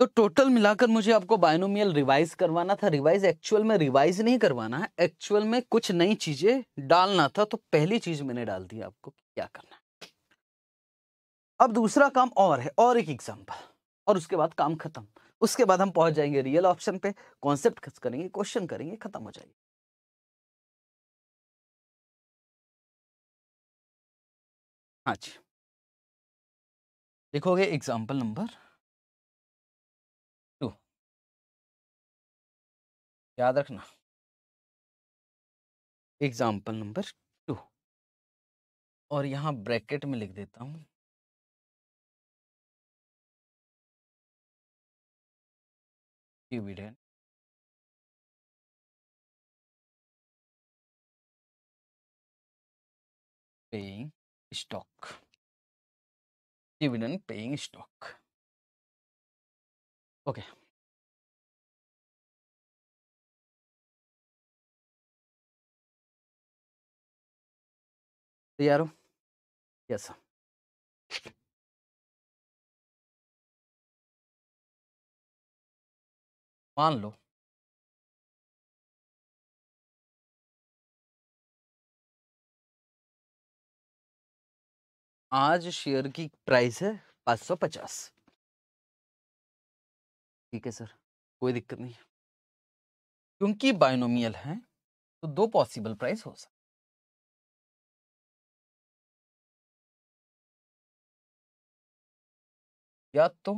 तो टोटल मिलाकर मुझे आपको बायनोमियल रिवाइज करवाना था रिवाइज एक्चुअल में रिवाइज नहीं करवाना है एक्चुअल में कुछ नई चीजें डालना था तो पहली चीज मैंने डाल दी आपको क्या करना अब दूसरा काम और है और एक एग्जाम्पल और उसके बाद काम खत्म उसके बाद हम पहुंच जाएंगे रियल ऑप्शन पे कॉन्सेप्ट करेंगे क्वेश्चन करेंगे खत्म हो जाएंगे हाँ जी देखोगे एग्जाम्पल नंबर टू याद रखना एग्जाम्पल नंबर टू और यहां ब्रैकेट में लिख देता हूं dividend paying stock dividend paying stock okay तैयार हो मान लो आज शेयर की प्राइस है पाँच सौ पचास ठीक है सर कोई दिक्कत नहीं है क्योंकि बायनोमियल है तो दो पॉसिबल प्राइस हो सकते या तो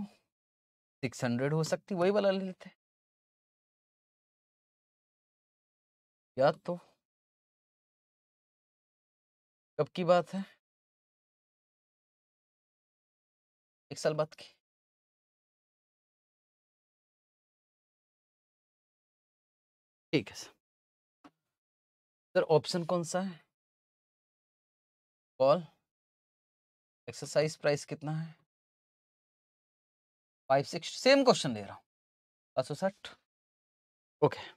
सिक्स हंड्रेड हो सकती वही वाला ले लेते याद तो कब की बात है एक साल बाद की ठीक है सर सर ऑप्शन कौन सा है कॉल एक्सरसाइज प्राइस कितना है फाइव सिक्स सेम क्वेश्चन दे रहा हूँ पाँच सौ साठ okay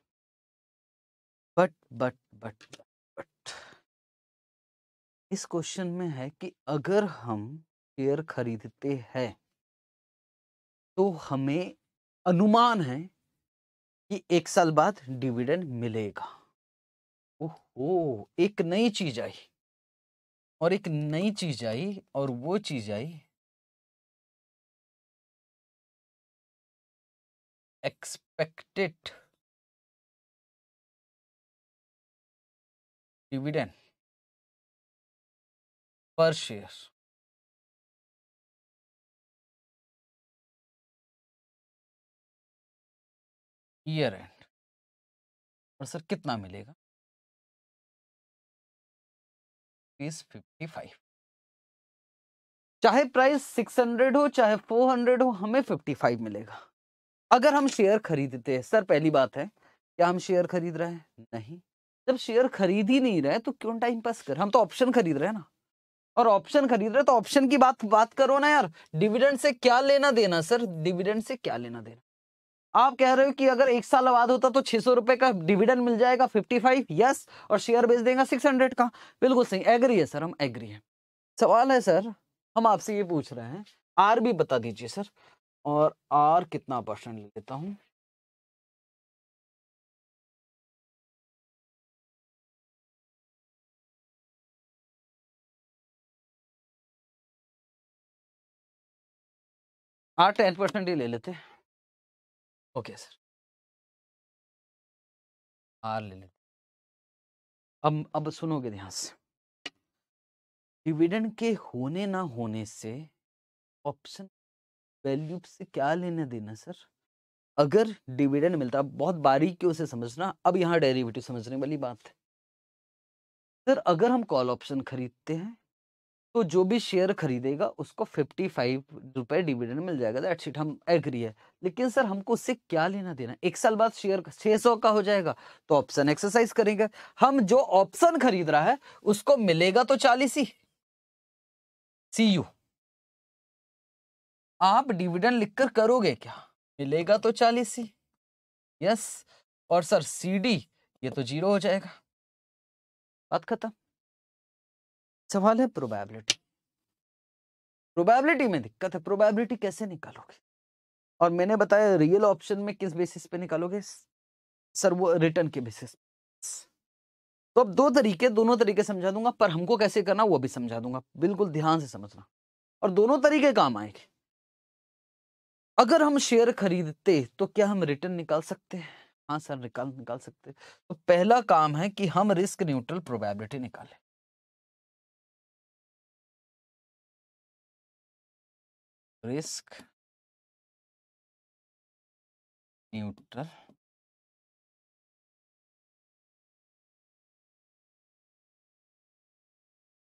but but but but इस क्वेश्चन में है कि अगर हम शेयर खरीदते हैं तो हमें अनुमान है कि एक साल बाद डिविडेंड मिलेगा ओहो एक नई चीज आई और एक नई चीज आई और वो चीज आई एक्सपेक्टेड डिविडेंड पर शेयर ईयर एंड और सर कितना मिलेगा पीस फिफ्टी फाइव चाहे प्राइस सिक्स हंड्रेड हो चाहे फोर हंड्रेड हो हमें फिफ्टी फाइव मिलेगा अगर हम शेयर खरीदते हैं सर पहली बात है क्या हम शेयर खरीद रहे हैं नहीं जब शेयर खरीद ही नहीं रहे तो क्यों टाइम पास कर हम तो ऑप्शन खरीद रहे हैं ना और ऑप्शन खरीद रहे तो ऑप्शन की बात बात करो ना यार डिविडेंड से क्या लेना देना सर डिविडेंड से क्या लेना देना आप कह रहे हो कि अगर एक साल बाद होता तो छह सौ रुपए का डिविडेंड मिल जाएगा फिफ्टी फाइव यस और शेयर बेच देगा सिक्स हंड्रेड का बिल्कुल सही एग्री है सर हम एग्री है सवाल है सर हम आपसे ये पूछ रहे हैं आर भी बता दीजिए सर और आर कितना परसेंट लेता हूँ हाँ टेन परसेंट ही ले लेते ओके सर आर ले लेते अब अब सुनोगे ध्यान से डिविडेंड के होने ना होने से ऑप्शन वैल्यू से क्या लेने देना सर अगर डिविडेंड मिलता बहुत बारीकियों से समझना अब यहाँ डेरिवेटिव समझने वाली बात है सर अगर हम कॉल ऑप्शन खरीदते हैं तो जो भी शेयर खरीदेगा उसको फिफ्टी फाइव रुपए डिविडेंड मिल जाएगा दैट शीट हम एग्री है लेकिन सर हमको उससे क्या लेना देना एक साल बाद शेयर छह सौ का हो जाएगा तो ऑप्शन एक्सरसाइज करेंगे हम जो ऑप्शन खरीद रहा है उसको मिलेगा तो चालीस ही सी यू आप डिविडेंड लिखकर करोगे क्या मिलेगा तो चालीस ही यस और सर सी डी ये तो जीरो हो जाएगा बात खत्म सवाल है प्रोबेबिलिटी प्रोबेबिलिटी में दिक्कत है प्रोबेबिलिटी कैसे निकालोगे और मैंने बताया रियल ऑप्शन में किस बेसिस पे निकालोगे सर वो रिटर्न के बेसिस तो अब दो तरीके दोनों तरीके समझा दूंगा पर हमको कैसे करना वो भी समझा दूंगा बिल्कुल ध्यान से समझना और दोनों तरीके काम आएंगे अगर हम शेयर खरीदते तो क्या हम रिटर्न निकाल सकते हैं हाँ सर निकाल निकाल सकते तो पहला काम है कि हम रिस्क न्यूट्रल प्रोबेबिलिटी निकालें risk neutral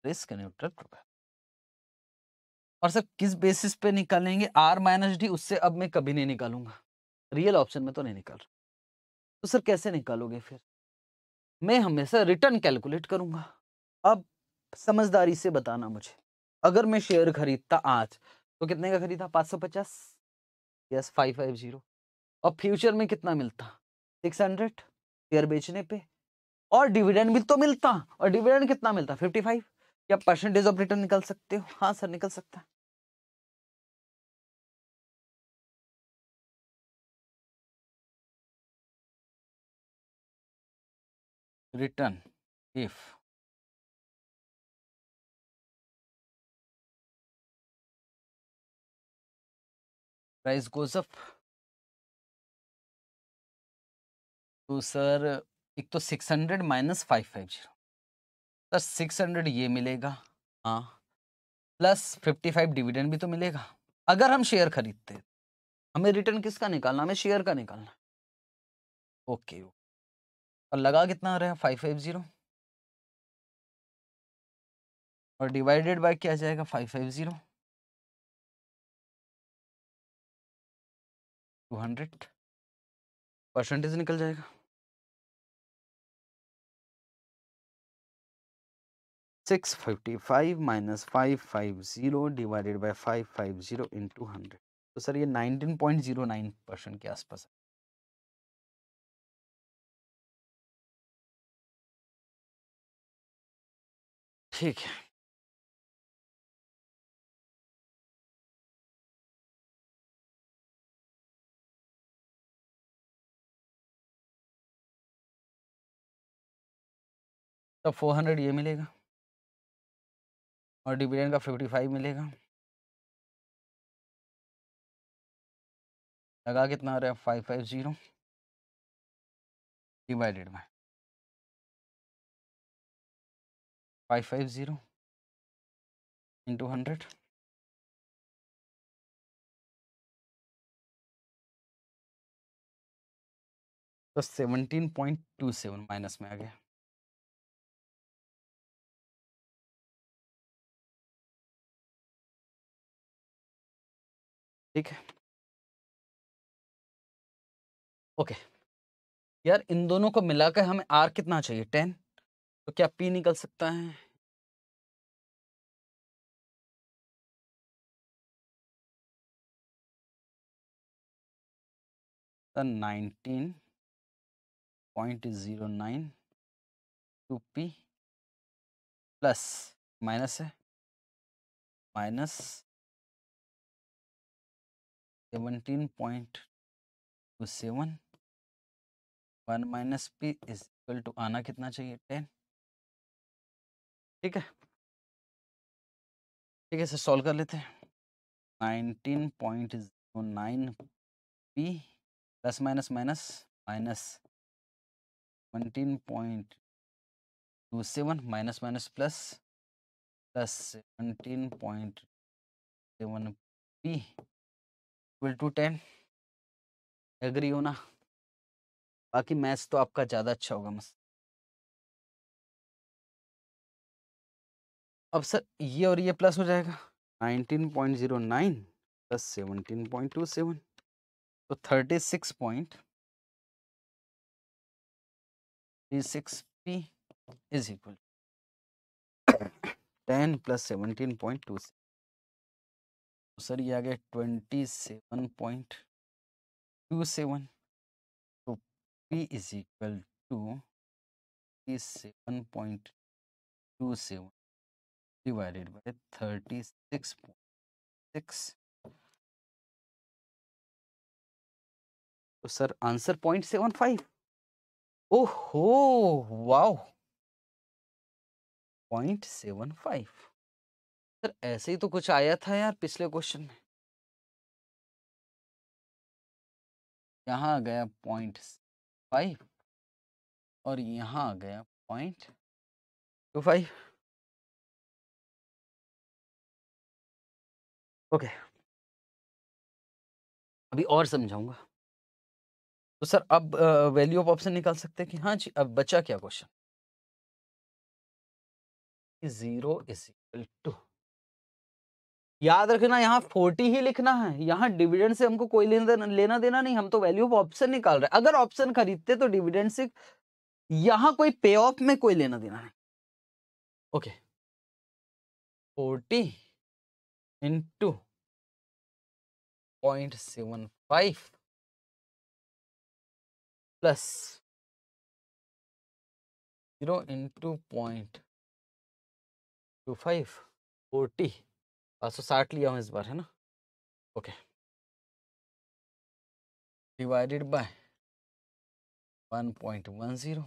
risk neutral program और सर किस बेसिस पे निकालेंगे आर माइनस डी उससे अब मैं कभी नहीं निकालूंगा रियल ऑप्शन में तो नहीं निकाल रहा तो सर कैसे निकालोगे फिर मैं हमेशा रिटर्न कैलकुलेट करूंगा अब समझदारी से बताना मुझे अगर मैं शेयर खरीदता आज तो कितने का खरीदा पाँच सौ पचास यस फाइव फाइव जीरो और फ्यूचर में कितना मिलता सिक्स हंड्रेड शेयर बेचने पे और डिविडेंड भी तो मिलता और डिविडेंड कितना मिलता फिफ्टी फाइव क्या परसेंटेज ऑफ रिटर्न निकल सकते हो हाँ सर निकल सकता है return if price goes up तो सर एक तो 600 hundred minus five five zero sir six hundred ये मिलेगा हाँ प्लस 55 डिविडेंड भी तो मिलेगा अगर हम शेयर खरीदते हमें रिटर्न किसका निकालना हमें शेयर का निकालना ओके और लगा कितना आ रहा है फाइव फाइव जीरो और डिवाइडेड बाय क्या जाएगा five five zero two hundred percentage निकल जाएगा six fifty five minus five five zero divided by five five zero in two hundred तो सर ये nineteen point zero nine percent के आसपास है ठीक है तब फोर हंड्रेड ये मिलेगा और डिविडेंड का फिफ्टी फाइव मिलेगा लगा कितना आ रहा है five five zero divided by five five zero into hundred तो seventeen point two seven minus में आ गया ठीक है ओके यार इन दोनों को मिलाकर हमें आर कितना चाहिए टेन तो क्या पी निकल सकता है nineteen point zero nine two P plus minus है minus seventeen point two seven one minus P is equal to आना कितना चाहिए टेन ठीक है ठीक है सर सॉल्व कर लेते हैं nineteen point zero nine P plus minus minus minus seventeen point two seven minus minus plus plus seventeen point seven P equal to ten agree हो ना बाकी मैथ्स तो आपका ज़्यादा अच्छा होगा मस्त अब सर ये और ये प्लस हो जाएगा nineteen point zero nine plus seventeen point two seven तो thirty six point three six P is equal ten plus seventeen point two sir ये आ गया twenty seven point two seven तो P is equal to seven point two seven divided by thirty six point six तो sir answer point seven five ओहो wow point seven five sir ऐसे ही तो कुछ आया था यार पिछले क्वेश्चन में यहाँ गया पॉइंट फाइव और यहाँ गया पॉइंट टू फाइव ओके अभी और समझाऊंगा तो सर अब वैल्यू ऑफ ऑप्शन निकाल सकते हैं कि हाँ जी अब बचा क्या question zero is equal to याद रखना यहाँ फोर्टी ही लिखना है यहाँ डिविडेंड से हमको कोई लेना लेना देना नहीं हम तो वैल्यू ऑफ ऑप्शन निकाल रहे हैं अगर ऑप्शन खरीदते तो डिविडेंड से यहाँ कोई पे ऑफ में कोई लेना देना नहीं okay forty into point seven five plus zero into point two five forty पाँच सौ साठ लिया हूँ इस बार है ना okay divided by one point one zero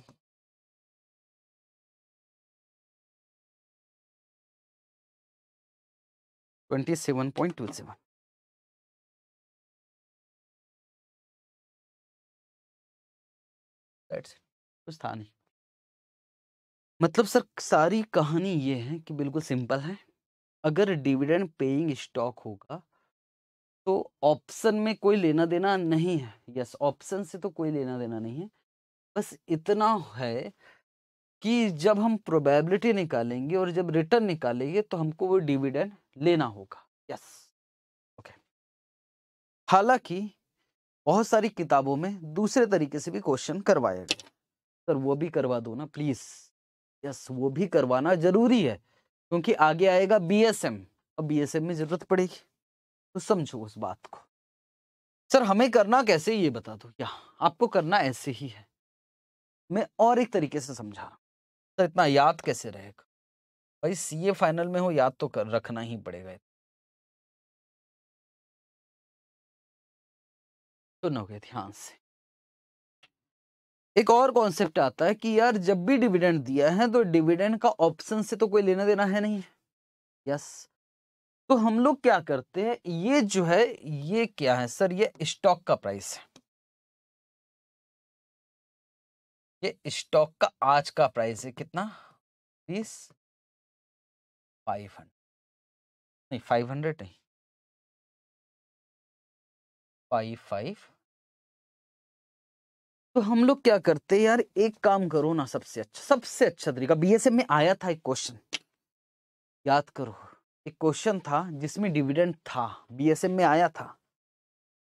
twenty seven point two seven कुछ था नहीं मतलब सर सारी कहानी ये है कि बिल्कुल सिंपल है अगर डिविडेंड पेइंग स्टॉक होगा तो ऑप्शन में कोई लेना देना नहीं है यस ऑप्शन से तो कोई लेना देना नहीं है बस इतना है कि जब हम प्रोबेबिलिटी निकालेंगे और जब रिटर्न निकालेंगे तो हमको वो डिविडेंड लेना होगा यस ओके हालांकि बहुत सारी किताबों में दूसरे तरीके से भी क्वेश्चन करवाया गया सर वो भी करवा दो ना प्लीज यस वो भी करवाना जरूरी है क्योंकि आगे आएगा बीएसएम अब बीएसएम में ज़रूरत पड़ेगी तो समझो उस बात को सर हमें करना कैसे ये बता दो क्या आपको करना ऐसे ही है मैं और एक तरीके से समझा सर इतना याद कैसे रहेगा भाई सीए फाइनल में हो याद तो कर रखना ही पड़ेगा सुनोगे ध्यान से एक और कॉन्सेप्ट आता है कि यार जब भी डिविडेंड दिया है तो डिविडेंड का ऑप्शन से तो कोई लेना देना है नहीं यस तो हम लोग क्या करते हैं ये जो है ये क्या है सर ये स्टॉक का प्राइस है ये स्टॉक का आज का प्राइस है कितना बीस फाइव हंड्रेड नहीं फाइव हंड्रेड नहीं फाइव फाइव तो हम लोग क्या करते यार एक काम करो ना सबसे अच्छा सबसे अच्छा तरीका एम में आया था एक क्वेश्चन याद करो एक क्वेश्चन था जिसमें डिविडेंड था एम में आया था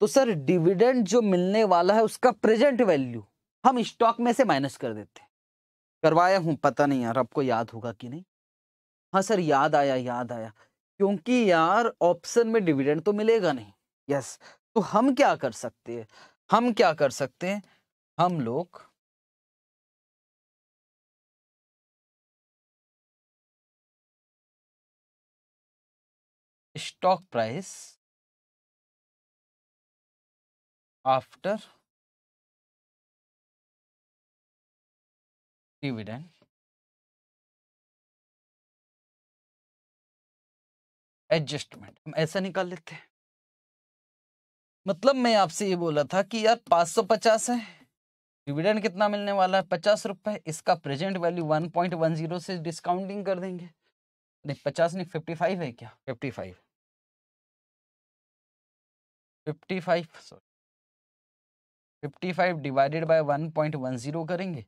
तो सर डिविडेंड जो मिलने वाला है उसका प्रेजेंट वैल्यू हम स्टॉक में से माइनस कर देते करवाया हूँ पता नहीं यार आपको याद होगा कि नहीं हाँ सर याद आया याद आया क्योंकि यार ऑप्शन में डिविडेंड तो मिलेगा नहीं यस तो हम क्या कर सकते हैं हम क्या कर सकते हैं हम लोग stock price after dividend adjustment हम ऐसा निकाल लेते हैं मतलब मैं आपसे ये बोला था कि यार 550 है डिविडेंड कितना मिलने वाला है पचास रुपये इसका present value one point one zero से डिस्काउंटिंग कर देंगे नहीं पचास नहीं फिफ्टी फाइव है क्या fifty five fifty five sorry fifty five divided by one point one zero करेंगे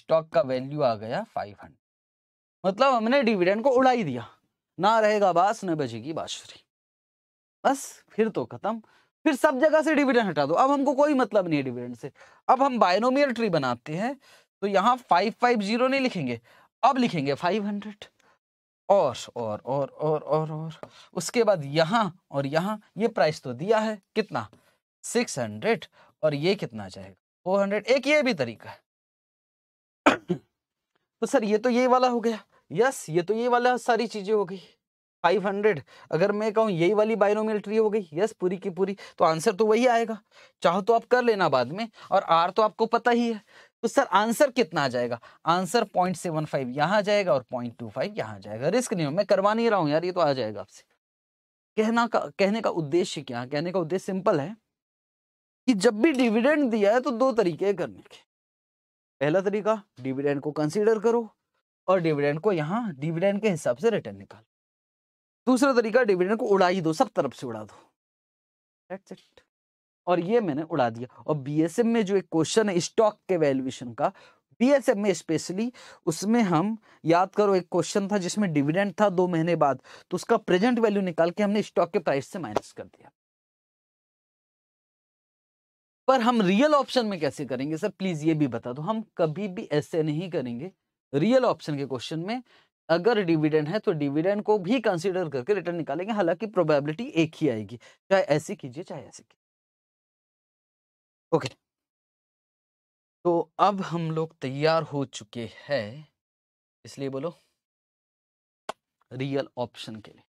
स्टॉक का वैल्यू आ गया फाइव हंड्रेड मतलब हमने डिविडेंड को उड़ाई दिया ना रहेगा बास न बजेगी बांसुरी बस फिर तो खत्म फिर सब जगह से डिविडेंड हटा दो अब हमको कोई मतलब नहीं है डिविडेंड से अब हम बायनोमियल ट्री बनाते हैं तो यहाँ फाइव फाइव जीरो नहीं लिखेंगे अब लिखेंगे फाइव हंड्रेड और और और और और और उसके बाद यहाँ और यहाँ ये प्राइस तो दिया है कितना सिक्स हंड्रेड और ये कितना जाएगा फोर हंड्रेड एक ये भी तरीका है *coughs* तो सर ये तो ये वाला हो गया यस ये तो ये वाला सारी चीजें हो गई 500 अगर मैं कहूँ यही वाली बायनोमियल ट्री हो गई यस पूरी की पूरी तो आंसर तो वही आएगा चाहो तो आप कर लेना बाद में और आर तो आपको पता ही है तो सर आंसर कितना आ जाएगा आंसर पॉइंट सेवन फाइव यहाँ जाएगा और पॉइंट टू फाइव यहाँ जाएगा रिस्क नहीं हो मैं करवा नहीं रहा हूँ यार ये तो आ जाएगा आपसे कहना का कहने का उद्देश्य क्या कहने का उद्देश्य सिंपल है कि जब भी डिविडेंड दिया है तो दो तरीके करने के पहला तरीका डिविडेंड को कंसिडर करो और डिविडेंड को यहाँ डिविडेंड के हिसाब से रिटर्न निकालो दूसरा तरीका डिविडेंड को उड़ा ही दो सब तरफ से उड़ा दो दैट्स इट और ये मैंने उड़ा दिया और बीएसएम में जो एक क्वेश्चन है स्टॉक के वैल्यूएशन का बीएसएम में स्पेशली उसमें हम याद करो एक क्वेश्चन था जिसमें डिविडेंड था दो महीने बाद तो उसका प्रेजेंट वैल्यू निकाल के हमने स्टॉक के प्राइस से माइनस कर दिया पर हम रियल ऑप्शन में कैसे करेंगे सर प्लीज ये भी बता दो हम कभी भी ऐसे नहीं करेंगे रियल ऑप्शन के क्वेश्चन में अगर डिविडेंड है तो डिविडेंड को भी कंसिडर करके रिटर्न निकालेंगे हालांकि प्रोबेबिलिटी एक ही आएगी चाहे ऐसी कीजिए चाहे ऐसे कीजिए ओके तो अब हम लोग तैयार हो चुके हैं इसलिए बोलो रियल ऑप्शन के लिए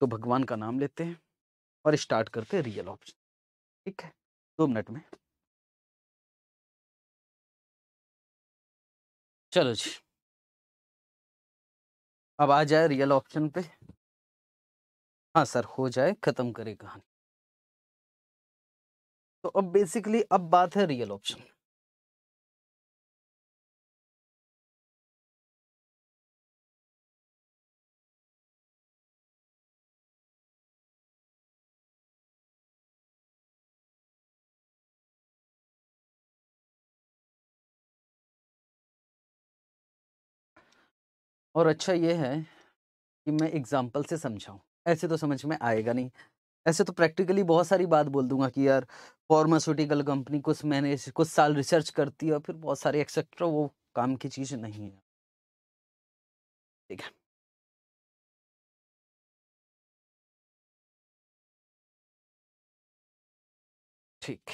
तो भगवान का नाम लेते हैं और स्टार्ट करते हैं रियल ऑप्शन ठीक है दो मिनट में चलो जी अब आ जाए रियल ऑप्शन पे हाँ सर हो जाए ख़त्म करे कहानी तो अब बेसिकली अब बात है रियल ऑप्शन और अच्छा ये है कि मैं एग्जाम्पल से समझाऊँ ऐसे तो समझ में आएगा नहीं ऐसे तो प्रैक्टिकली बहुत सारी बात बोल दूंगा कि यार फार्मास्यूटिकल कंपनी कुछ मैंने कुछ साल रिसर्च करती है और फिर बहुत सारे एक्सेट्रा वो काम की चीज़ नहीं है ठीक है ठीक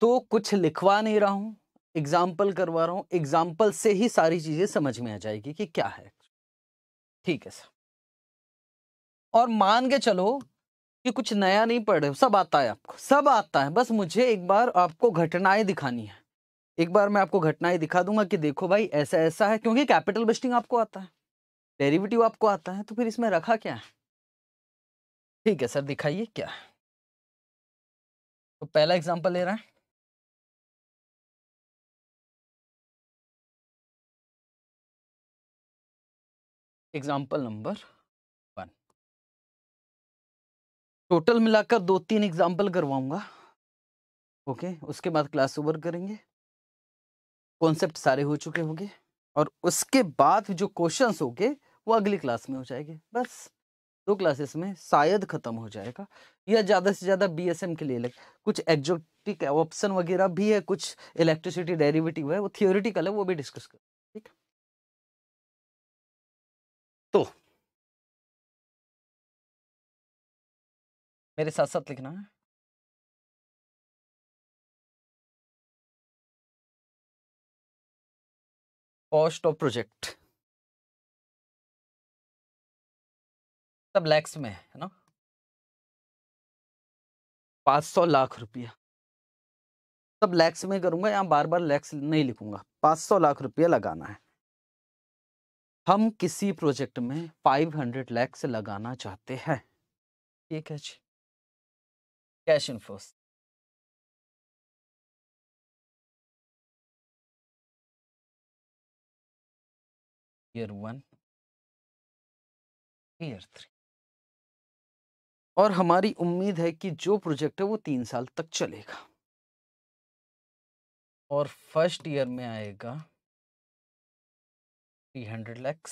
तो कुछ लिखवा नहीं रहा हूँ एग्जाम्पल करवा रहा हूँ एग्जाम्पल से ही सारी चीज़ें समझ में आ जाएगी कि क्या है ठीक है सर और मान के चलो कि कुछ नया नहीं पढ़ रहे सब आता है आपको सब आता है बस मुझे एक बार आपको घटनाएं दिखानी है एक बार मैं आपको घटनाएं दिखा दूंगा कि देखो भाई ऐसा ऐसा है क्योंकि कैपिटल बेस्टिंग आपको आता है डेरिवेटिव आपको आता है तो फिर इसमें रखा क्या है ठीक है सर दिखाइए क्या है तो पहला एग्जाम्पल ले रहा है एग्जाम्पल नंबर वन टोटल मिलाकर दो तीन एग्जाम्पल करवाऊंगा ओके उसके बाद क्लास ओवर करेंगे कॉन्सेप्ट सारे हो चुके होंगे और उसके बाद जो हो होंगे वो अगली क्लास में हो जाएंगे बस दो क्लासेस में शायद ख़त्म हो जाएगा या ज़्यादा से ज़्यादा बीएसएम के लिए लग कुछ एग्जोटिक ऑप्शन वगैरह भी है कुछ इलेक्ट्रिसिटी डेरिवेटिव है वो थियोरिटिकल है वो भी डिस्कस कर तो मेरे साथ साथ लिखना है कॉस्ट ऑफ प्रोजेक्ट सब लैक्स में है ना पांच सौ लाख रुपया सब लैक्स में करूंगा यहां बार बार लैक्स नहीं लिखूंगा पांच सौ लाख रुपया लगाना है हम किसी प्रोजेक्ट में 500 लैक्स लगाना चाहते हैं ठीक है जी cash inflows year one year three और हमारी उम्मीद है कि जो प्रोजेक्ट है वो तीन साल तक चलेगा और फर्स्ट ईयर में आएगा three hundred lakhs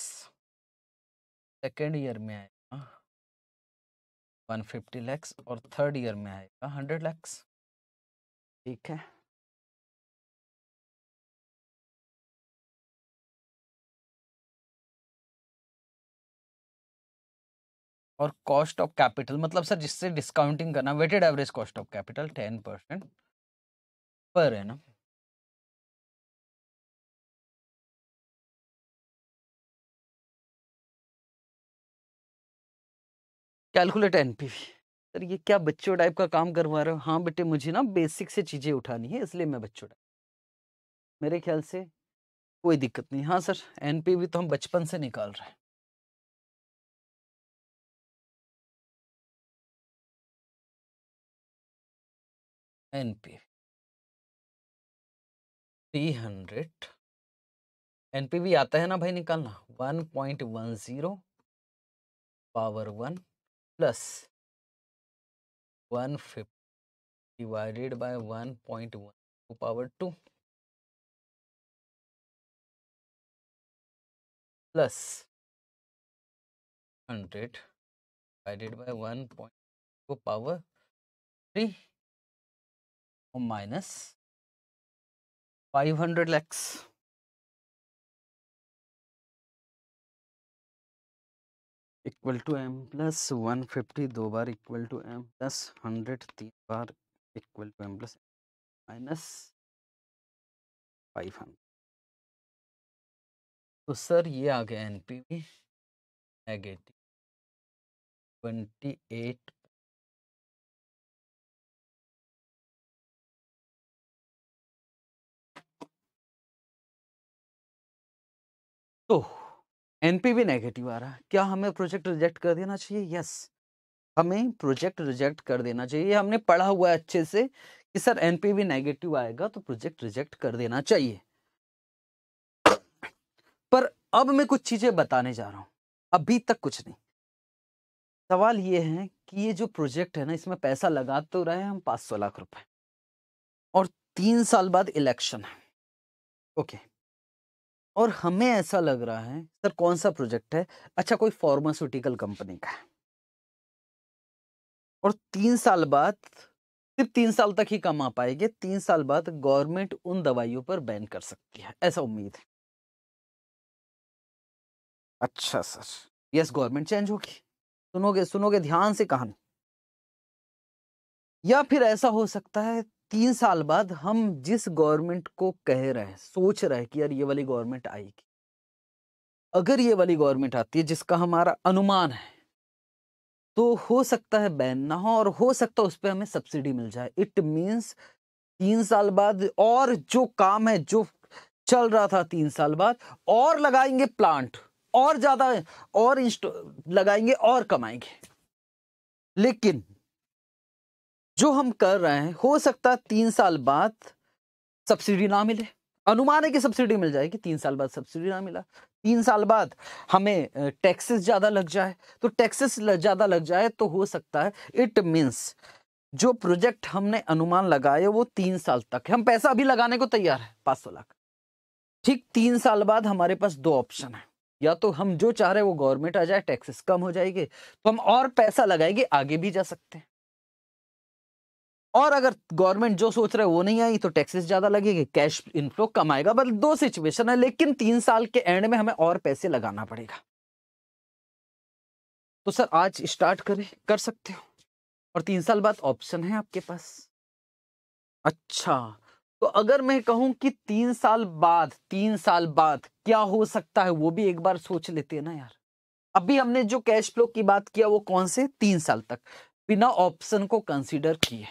second year में आएगा वन फिफ्टी लैक्स और थर्ड ईयर में आएगा हंड्रेड लैक्स ठीक है और कॉस्ट ऑफ कैपिटल मतलब सर जिससे डिस्काउंटिंग करना weighted average cost of capital ten percent पर है ना कैलकुलेट एनपीवी सर ये क्या बच्चों टाइप का काम करवा रहे हो हाँ बेटे मुझे ना बेसिक से चीज़ें उठानी है इसलिए मैं बच्चों टाइप मेरे ख्याल से कोई दिक्कत नहीं हाँ सर वी तो हम बचपन से निकाल रहे हैं N P three hundred NPV आता है ना भाई निकालना one point one zero power one plus 150 divided by 1.1 to power 2 plus 100 divided by one point two to power 3 or minus 500 lakhs. Equal to M plus one fifty दो बार equal to M plus hundred तीन बार equal to M plus minus five hundred तो sir ये आ गया N P V negative twenty eight तो NPV negative आ रहा है क्या हमें प्रोजेक्ट रिजेक्ट कर देना चाहिए यस हमें प्रोजेक्ट रिजेक्ट कर देना चाहिए हमने पढ़ा हुआ है अच्छे से कि सर एनपीवी नेगेटिव आएगा तो प्रोजेक्ट रिजेक्ट कर देना चाहिए पर अब मैं कुछ चीजें बताने जा रहा हूं अभी तक कुछ नहीं सवाल ये है कि ये जो प्रोजेक्ट है ना इसमें पैसा लगा तो रहे हम पाँच सौ लाख रुपए और तीन साल बाद इलेक्शन है ओके okay. और हमें ऐसा लग रहा है सर कौन सा प्रोजेक्ट है अच्छा कोई फार्मास्यूटिकल कंपनी का है और तीन साल बाद सिर्फ तीन साल तक ही कमा पाएंगे तीन साल बाद गवर्नमेंट उन दवाइयों पर बैन कर सकती है ऐसा उम्मीद है अच्छा सर यस गवर्नमेंट चेंज होगी सुनोगे सुनोगे ध्यान से कहानी या फिर ऐसा हो सकता है तीन साल बाद हम जिस गवर्नमेंट को कह रहे हैं सोच रहे हैं कि यार ये वाली गवर्नमेंट आएगी अगर ये वाली गवर्नमेंट आती है जिसका हमारा अनुमान है तो हो सकता है बैन ना हो और हो सकता है उस पर हमें सब्सिडी मिल जाए इट मीन्स तीन साल बाद और जो काम है जो चल रहा था तीन साल बाद और लगाएंगे प्लांट और ज्यादा और लगाएंगे और कमाएंगे लेकिन जो हम कर रहे हैं हो सकता है तीन साल बाद सब्सिडी ना मिले अनुमान है कि सब्सिडी मिल जाएगी तीन साल बाद सब्सिडी ना मिला तीन साल बाद हमें टैक्सेस ज़्यादा लग जाए तो टैक्सेस ज़्यादा लग जाए तो हो सकता है इट मीन्स जो प्रोजेक्ट हमने अनुमान लगाए वो तीन साल तक है हम पैसा अभी लगाने को तैयार है पाँच सौ लाख ठीक तीन साल बाद हमारे पास दो ऑप्शन है या तो हम जो चाह रहे हैं वो गवर्नमेंट आ जाए टैक्सेस कम हो जाएंगे तो हम और पैसा लगाएंगे आगे भी जा सकते हैं और अगर गवर्नमेंट जो सोच रहे वो नहीं आई तो टैक्सेस ज़्यादा लगेगी कैश इनफ्लो कम आएगा बट दो सिचुएशन है लेकिन तीन साल के एंड में हमें और पैसे लगाना पड़ेगा तो सर आज स्टार्ट करें कर सकते हो और तीन साल बाद ऑप्शन है आपके पास अच्छा तो अगर मैं कहूं कि तीन साल बाद तीन साल बाद क्या हो सकता है वो भी एक बार सोच लेते हैं ना यार अभी हमने जो कैश फ्लो की बात किया वो कौन से तीन साल तक बिना ऑप्शन को कंसीडर किए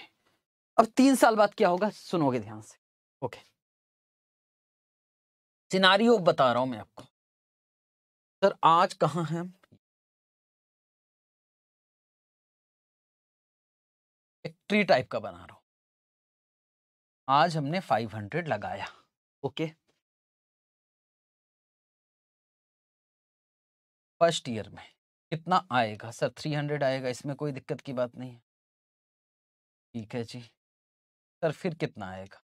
अब तीन साल बाद क्या होगा सुनोगे ध्यान से ओके सिनारियो बता रहा हूं मैं आपको सर आज कहां है एक ट्री टाइप का बना रहा हूं आज हमने 500 लगाया ओके फर्स्ट ईयर में कितना आएगा सर 300 आएगा इसमें कोई दिक्कत की बात नहीं है ठीक है जी सर फिर कितना आएगा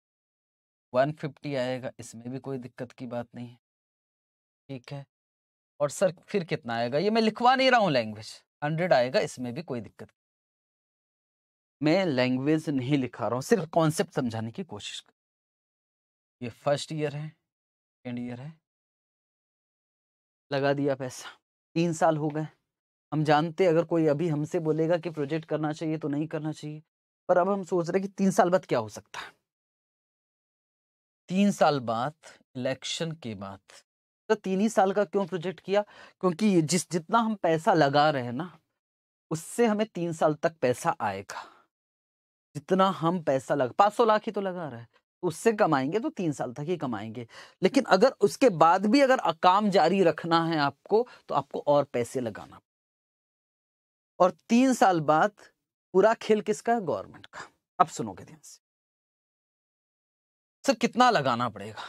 150 आएगा इसमें भी कोई दिक्कत की बात नहीं है ठीक है और सर फिर कितना आएगा ये मैं लिखवा नहीं रहा हूँ लैंग्वेज हंड्रेड आएगा इसमें भी कोई दिक्कत मैं लैंग्वेज नहीं लिखा रहा हूँ सिर्फ कॉन्सेप्ट समझाने की कोशिश कर ये फर्स्ट ईयर है सेकेंड ईयर है लगा दिया पैसा तीन साल हो गए हम जानते अगर कोई अभी हमसे बोलेगा कि प्रोजेक्ट करना चाहिए तो नहीं करना चाहिए पर अब हम सोच रहे कि तीन साल बाद क्या हो सकता है तीन साल बाद इलेक्शन के बाद तो तीन ही साल का क्यों प्रोजेक्ट किया क्योंकि जिस जितना हम पैसा लगा रहे हैं ना उससे हमें तीन साल तक पैसा आएगा जितना हम पैसा लगा पाँच सौ लाख ही तो लगा रहे तो उससे कमाएंगे तो तीन साल तक ही कमाएंगे लेकिन अगर उसके बाद भी अगर काम जारी रखना है आपको तो आपको और पैसे लगाना और तीन साल बाद पूरा खेल किसका गवर्नमेंट का अब सुनोगे ध्यान से सर कितना लगाना पड़ेगा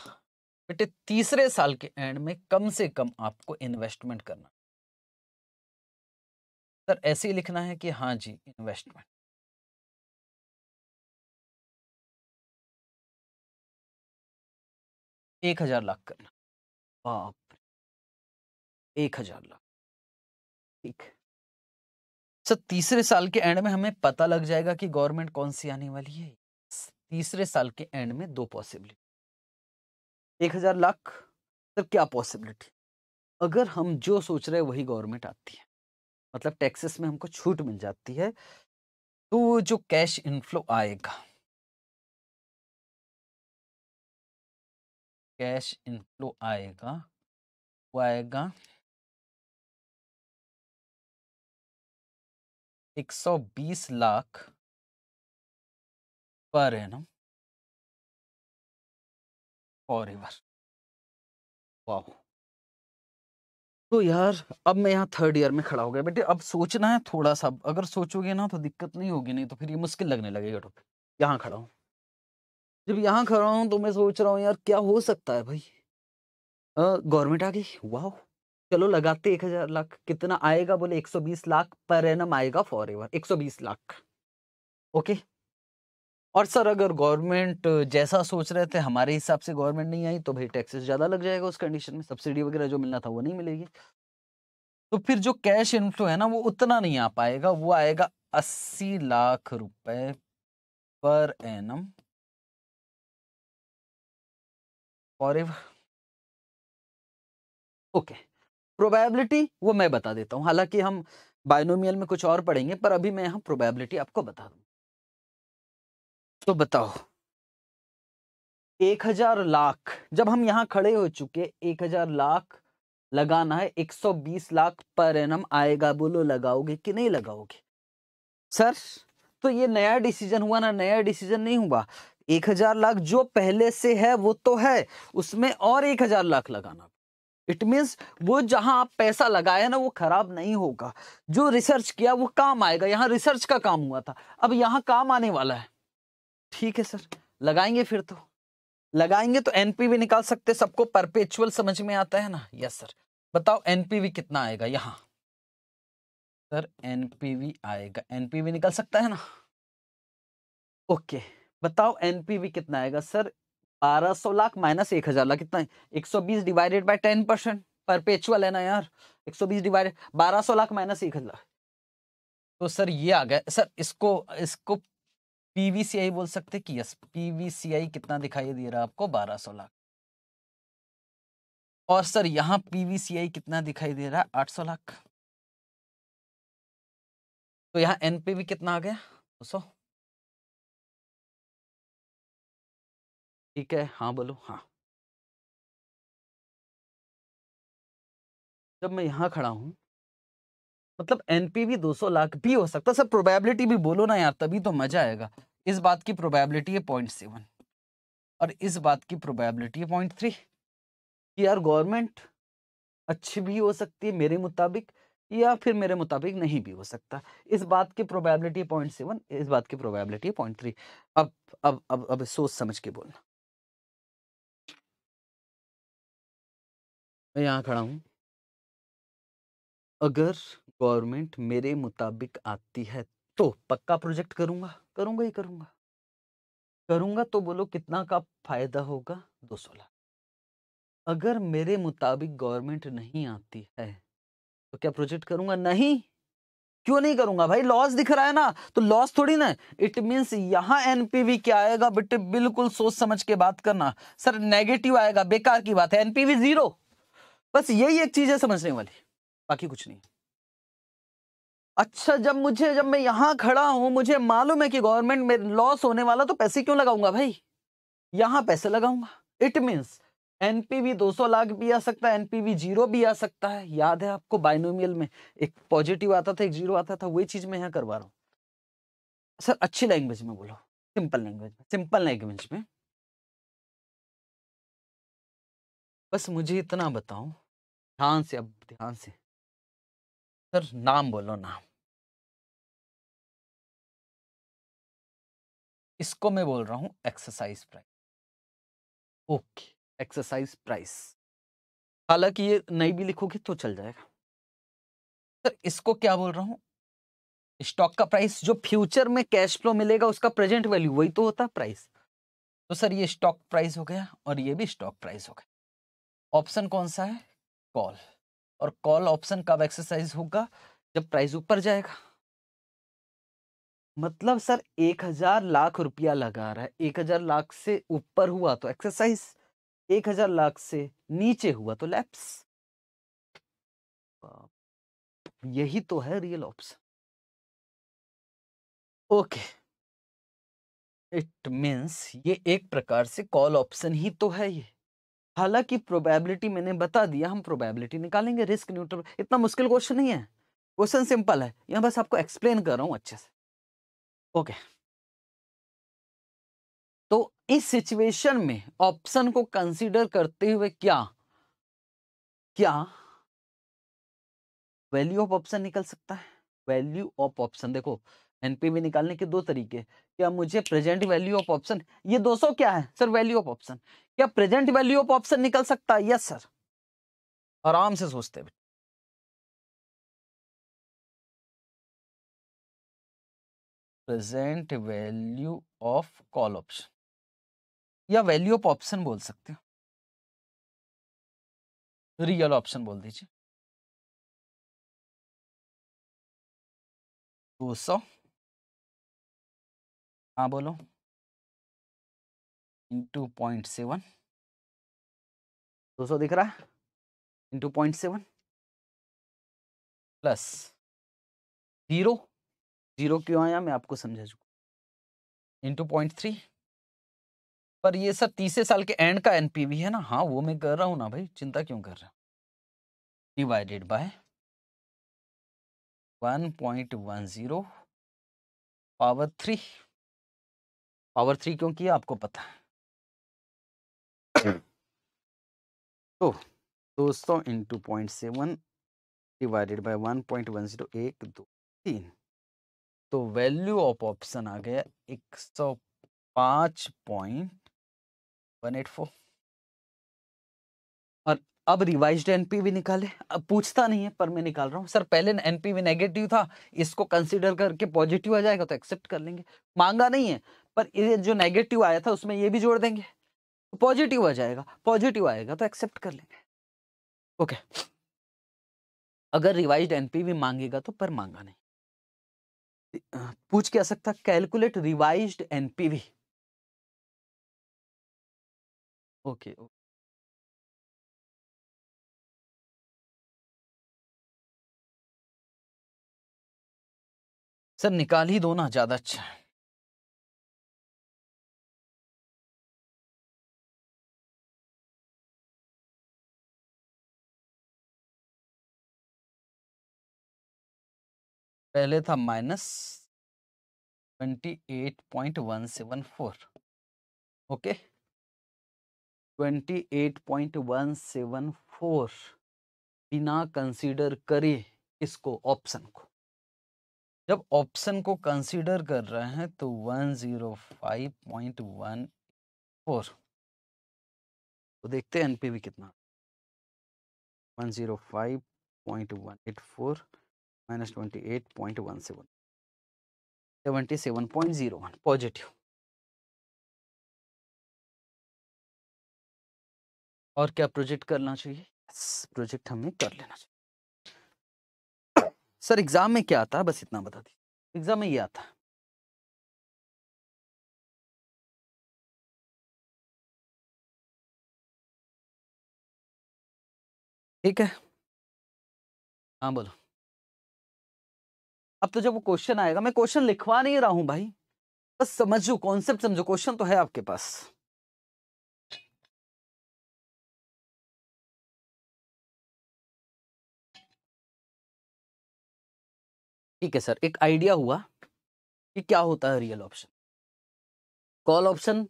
बेटे तीसरे साल के एंड में कम से कम आपको इन्वेस्टमेंट करना सर ऐसे ही लिखना है कि हाँ जी इन्वेस्टमेंट एक हजार लाख करना बाप एक हजार लाख ठीक है सर तीसरे साल के एंड में हमें पता लग जाएगा कि गवर्नमेंट कौन सी आने वाली है तीसरे साल के एंड में दो पॉसिबिलिटी एक हजार लाख सर मतलब क्या पॉसिबिलिटी अगर हम जो सोच रहे हैं वही गवर्नमेंट आती है मतलब टैक्सेस में हमको छूट मिल जाती है तो जो कैश इनफ्लो आएगा कैश इनफ्लो आएगा वो आएगा 120 लाख पर ना और एवर वाह तो यार अब मैं यहाँ थर्ड ईयर में खड़ा हो गया बेटे अब सोचना है थोड़ा सा अगर सोचोगे ना तो दिक्कत नहीं होगी नहीं तो फिर ये मुश्किल लगने लगेगा टॉपिक तो यहाँ खड़ा हूँ जब यहाँ खड़ा हूँ तो मैं सोच रहा हूँ यार क्या हो सकता है भाई गवर्नमेंट आ गई वाह चलो लगाते एक हजार लाख कितना आएगा बोले एक सौ बीस लाख पर एनम आएगा फॉर एवर एक सौ बीस लाख ओके और सर अगर गवर्नमेंट जैसा सोच रहे थे हमारे हिसाब से गवर्नमेंट नहीं आई तो भाई टैक्सेस ज़्यादा लग जाएगा उस कंडीशन में सब्सिडी वगैरह जो मिलना था वो नहीं मिलेगी तो फिर जो कैश इनफ्लो है ना वो उतना नहीं आ पाएगा वो आएगा अस्सी लाख रुपए per annum forever okay probability वो मैं बता देता हूँ हालांकि हम बायनोमियल में कुछ और पढ़ेंगे पर अभी मैं यहाँ प्रोबेबिलिटी आपको बता दू तो बताओ एक हजार लाख जब हम यहाँ खड़े हो चुके एक हजार लाख लगाना है एक सौ बीस लाख पर एनम आएगा बोलो लगाओगे कि नहीं लगाओगे सर तो ये नया डिसीजन हुआ ना नया डिसीजन नहीं हुआ एक हजार लाख जो पहले से है वो तो है उसमें और एक हजार लाख लगाना इट मीन्स वो जहां आप पैसा लगाए ना वो खराब नहीं होगा जो रिसर्च किया वो काम आएगा यहाँ रिसर्च का काम हुआ था अब यहाँ काम आने वाला है ठीक है सर लगाएंगे फिर तो लगाएंगे तो एनपीवी निकाल सकते सबको परपेचुअल समझ में आता है ना यस सर बताओ एनपीवी कितना आएगा यहाँ सर एनपीवी आएगा एनपीवी निकल सकता है ना ओके बताओ एनपीवी कितना आएगा सर बारह सौ लाख माइनस एक हजार लाख कितना एक सौ बीस divided by ten percent perpetual है ना यार एक सौ बीस डिवाइडेड बारह सौ लाख माइनस एक हजार तो सर ये आ गया सर इसको इसको पीवीसीआई बोल सकते कि यस पीवीसीआई कितना दिखाई दे रहा है आपको बारह सौ लाख और सर यहाँ पीवीसीआई कितना दिखाई दे रहा है आठ सौ लाख तो यहाँ एनपीवी कितना आ गया दो सौ ठीक है हाँ बोलो हाँ जब मैं यहाँ खड़ा हूँ मतलब एनपीवी 200 लाख भी हो सकता है सर प्रोबेबिलिटी भी बोलो ना यार तभी तो मजा आएगा इस बात की प्रोबेबिलिटी है पॉइंट सेवन और इस बात की प्रोबेबिलिटी है पॉइंट थ्री कि यार गवर्नमेंट अच्छी भी हो सकती है मेरे मुताबिक या फिर मेरे मुताबिक नहीं भी हो सकता इस बात की प्रोबेबिलिटी पॉइंट सेवन इस बात की प्रोबेबिलिटी पॉइंट थ्री अब अब अब अब सोच समझ के बोलना मैं यहाँ खड़ा हूँ अगर गवर्नमेंट मेरे मुताबिक आती है तो पक्का प्रोजेक्ट करूँगा करूँगा ही करूँगा करूँगा तो बोलो कितना का फायदा होगा दो सौ लाख अगर मेरे मुताबिक गवर्नमेंट नहीं आती है तो क्या प्रोजेक्ट करूँगा नहीं क्यों नहीं करूंगा भाई लॉस दिख रहा है ना तो लॉस थोड़ी ना इट मींस यहां एनपीवी क्या आएगा बेटे बिल्कुल सोच समझ के बात करना सर नेगेटिव आएगा बेकार की बात है एनपीवी जीरो बस यही एक चीज है समझने वाली बाकी कुछ नहीं अच्छा जब मुझे जब मैं यहां खड़ा हूं मुझे मालूम है कि गवर्नमेंट में लॉस होने वाला तो पैसे क्यों लगाऊंगा भाई यहां पैसे लगाऊंगा इट मीन्स एनपीवी 200 लाख भी आ सकता है एनपीवी जीरो भी आ सकता है याद है आपको बाइनोमियल में एक पॉजिटिव आता था एक जीरो आता था वही चीज मैं यहाँ करवा रहा हूँ सर अच्छी लैंग्वेज में बोलो सिंपल लैंग्वेज में सिंपल लैंग्वेज में बस मुझे इतना बताऊ ध्यान से अब ध्यान से सर नाम बोलो नाम इसको मैं बोल रहा हूं exercise price okay exercise price हालांकि ये नहीं भी लिखोगे तो चल जाएगा सर इसको क्या बोल रहा हूँ स्टॉक का प्राइस जो फ्यूचर में कैश फ्लो मिलेगा उसका प्रेजेंट वैल्यू वही तो होता प्राइस तो सर ये स्टॉक प्राइस हो गया और ये भी स्टॉक प्राइस हो गया ऑप्शन कौन सा है कॉल और कॉल ऑप्शन कब एक्सरसाइज होगा जब प्राइस ऊपर जाएगा मतलब सर एक हजार लाख रुपया लगा रहा है एक हजार लाख से ऊपर हुआ तो एक्सरसाइज एक हजार लाख से नीचे हुआ तो लैप्स यही तो है real option okay it means ये एक प्रकार से कॉल ऑप्शन ही तो है ये हालांकि प्रोबेबिलिटी मैंने बता दिया हम प्रोबेबिलिटी निकालेंगे रिस्क न्यूट्रल इतना मुश्किल क्वेश्चन नहीं है क्वेश्चन सिंपल है यहाँ बस आपको एक्सप्लेन कर रहा हूँ अच्छे से ओके तो इस सिचुएशन में ऑप्शन को कंसीडर करते हुए क्या क्या वैल्यू ऑफ ऑप्शन निकल सकता है वैल्यू ऑफ ऑप्शन देखो एनपी में निकालने के दो तरीके क्या मुझे प्रेजेंट वैल्यू ऑफ ऑप्शन ये सौ क्या है सर वैल्यू ऑफ ऑप्शन क्या प्रेजेंट वैल्यू ऑफ ऑप्शन निकल सकता है यस सर आराम से सोचते हैं present value of call option या वैल्यू ऑफ ऑप्शन बोल सकते हो रियल ऑप्शन बोल दीजिए दो सौ हाँ बोलो इंटू पॉइंट सेवन दो सौ दिख रहा है into point seven plus zero zero क्यों आया मैं आपको समझा चुका इंटू पॉइंट थ्री पर ये सर तीसरे साल के एंड का एनपीवी है ना हाँ वो मैं कर रहा हूँ ना भाई चिंता क्यों कर रहा हूँ divided by one point one zero power three power three क्यों किया आपको पता है तो दोस्तों सौ into point seven divided by one point one zero एक दो तीन तो वैल्यू ऑफ ऑप्शन आ गया एक सौ पाँच पॉइंट वन एट फोर और अब एनपी भी निकाले अब पूछता नहीं है पर मैं निकाल रहा हूँ सर पहले एनपी भी नेगेटिव था इसको कंसीडर करके पॉजिटिव आ जाएगा तो एक्सेप्ट कर लेंगे मांगा नहीं है पर ये जो नेगेटिव आया था उसमें ये भी जोड़ देंगे पॉजिटिव आ जाएगा पॉजिटिव आएगा तो एक्सेप्ट कर लेंगे ओके अगर रिवाइज एनपीवी मांगेगा तो पर मांगा नहीं पूछ क्या सकता calculate revise NPV okay okay sir निकाल ही दो ना ज़्यादा अच्छा है पहले था minus twenty eight point one seven four okay twenty eight point one seven four बिना कंसीडर करे इसको ऑप्शन को जब ऑप्शन को कंसीडर कर रहे हैं तो one zero five point one four तो देखते हैं एनपीवी कितना one zero five point one eight four twenty eight point one seven point zero one positive और क्या प्रोजेक्ट करना चाहिए yes, प्रोजेक्ट हमें कर लेना चाहिए सर एग्जाम में क्या आता है बस इतना बता दीजिए एग्जाम में ये आता है ठीक है हाँ बोलो अब तो जब वो क्वेश्चन आएगा मैं क्वेश्चन लिखवा नहीं रहा हूं भाई बस समझो कॉन्सेप्ट समझो क्वेश्चन तो है आपके पास ठीक है सर एक आइडिया हुआ कि क्या होता है रियल ऑप्शन कॉल ऑप्शन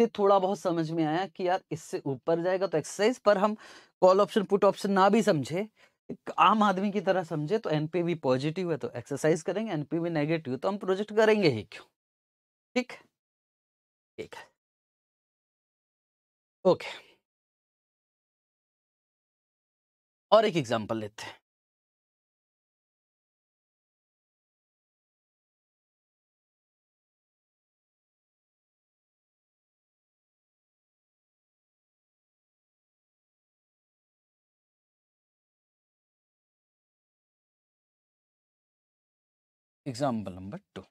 से थोड़ा बहुत समझ में आया कि यार इससे ऊपर जाएगा तो एक्सरसाइज पर हम कॉल ऑप्शन पुट ऑप्शन ना भी समझे आम आदमी की तरह समझे तो एनपीवी पॉजिटिव है तो एक्सरसाइज करेंगे एनपीवी नेगेटिव तो हम प्रोजेक्ट करेंगे ही क्यों ठीक ठीक है ओके और एक एग्जांपल लेते हैं एग्जाम्पल नंबर टू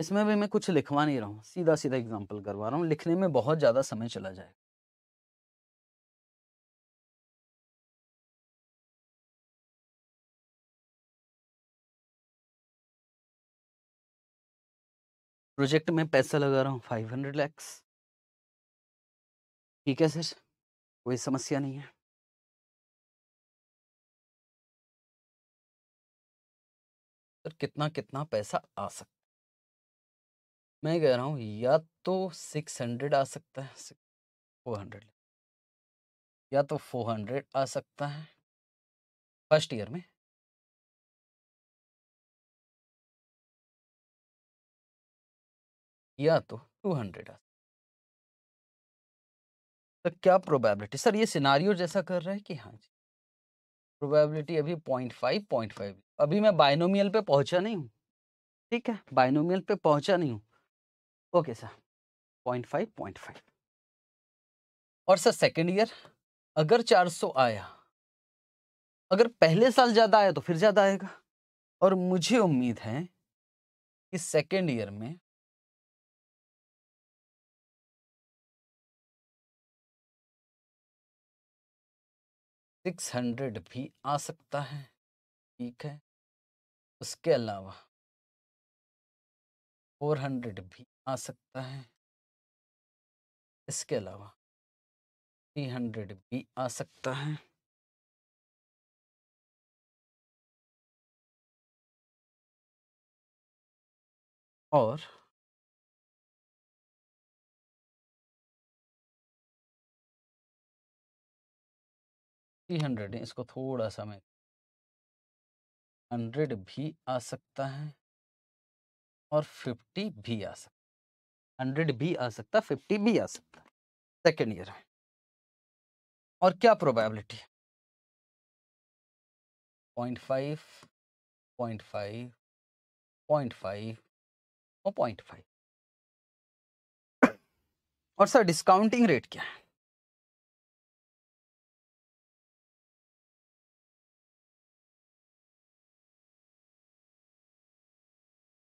इसमें भी मैं कुछ लिखवा नहीं रहा हूँ सीधा सीधा एग्जाम्पल करवा रहा हूँ लिखने में बहुत ज़्यादा समय चला जाएगा प्रोजेक्ट में पैसा लगा रहा हूँ फाइव हंड्रेड लैक्स ठीक है सर कोई समस्या नहीं है सर कितना कितना पैसा आ सकता मैं कह रहा हूँ या तो सिक्स हंड्रेड आ सकता है फोर हंड्रेड या तो फोर हंड्रेड आ सकता है फर्स्ट ईयर में या तो टू हंड्रेड आ सकता तो क्या प्रोबेबिलिटी सर ये सिनारियो जैसा कर रहा है कि हाँ जी प्रोबेबिलिटी अभी पॉइंट फाइव पॉइंट फाइव अभी मैं बाइनोमियल पे पहुंचा नहीं हूँ ठीक है बाइनोमियल पे पहुंचा नहीं हूँ okay sir point five point five और सर सेकेंड ईयर अगर चार सौ आया अगर पहले साल ज़्यादा आया तो फिर ज़्यादा आएगा और मुझे उम्मीद है कि सेकेंड ईयर में सिक्स हंड्रेड भी आ सकता है ठीक है उसके अलावा फोर हंड्रेड भी आ सकता है इसके अलावा थ्री हंड्रेड भी आ सकता है और थ्री हंड्रेड है इसको थोड़ा सा मैं हंड्रेड भी आ सकता है और फिफ्टी भी आ सकता हंड्रेड भी आ सकता फिफ्टी भी आ सकता सेकेंड ईयर में और क्या प्रोबेबिलिटी है point five point five point five और पॉइंट फाइव और सर डिस्काउंटिंग रेट क्या है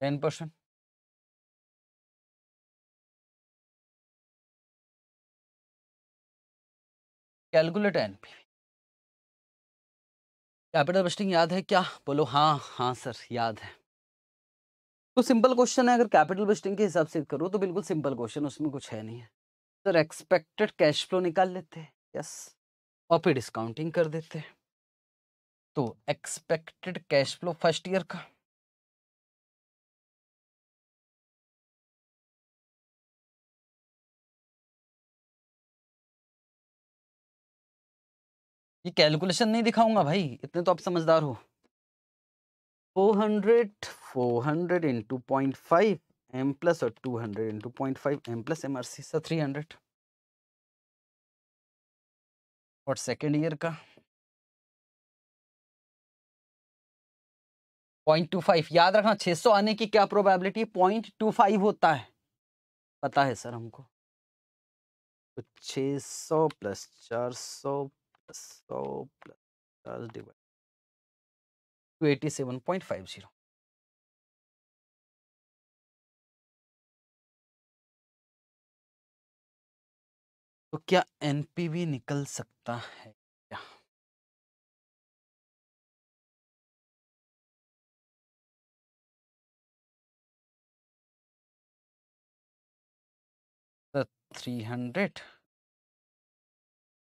ten percent calculate N P capital busting याद है क्या बोलो हाँ हाँ सर याद है तो सिंपल क्वेश्चन है अगर कैपिटल बस्टिंग के हिसाब से करो तो बिल्कुल सिंपल क्वेश्चन उसमें कुछ है नहीं है सर एक्सपेक्टेड कैश फ्लो निकाल लेते हैं यस और फिर डिस्काउंटिंग कर देते हैं तो expected cash flow first year का ये कैलकुलेशन नहीं दिखाऊंगा भाई इतने तो आप समझदार हो 400 400 four hundred into point five M plus और 200 hundred into point five M plus M R C three hundred और सेकेंड ईयर का पॉइंट टू फाइव याद रखना सौ आने की क्या प्रोबेबिलिटी पॉइंट टू फाइव होता है पता है सर हमको तो सौ प्लस चार सौ so plus plus divided to 87.50. तो क्या एनपीवी निकल सकता है क्या three hundred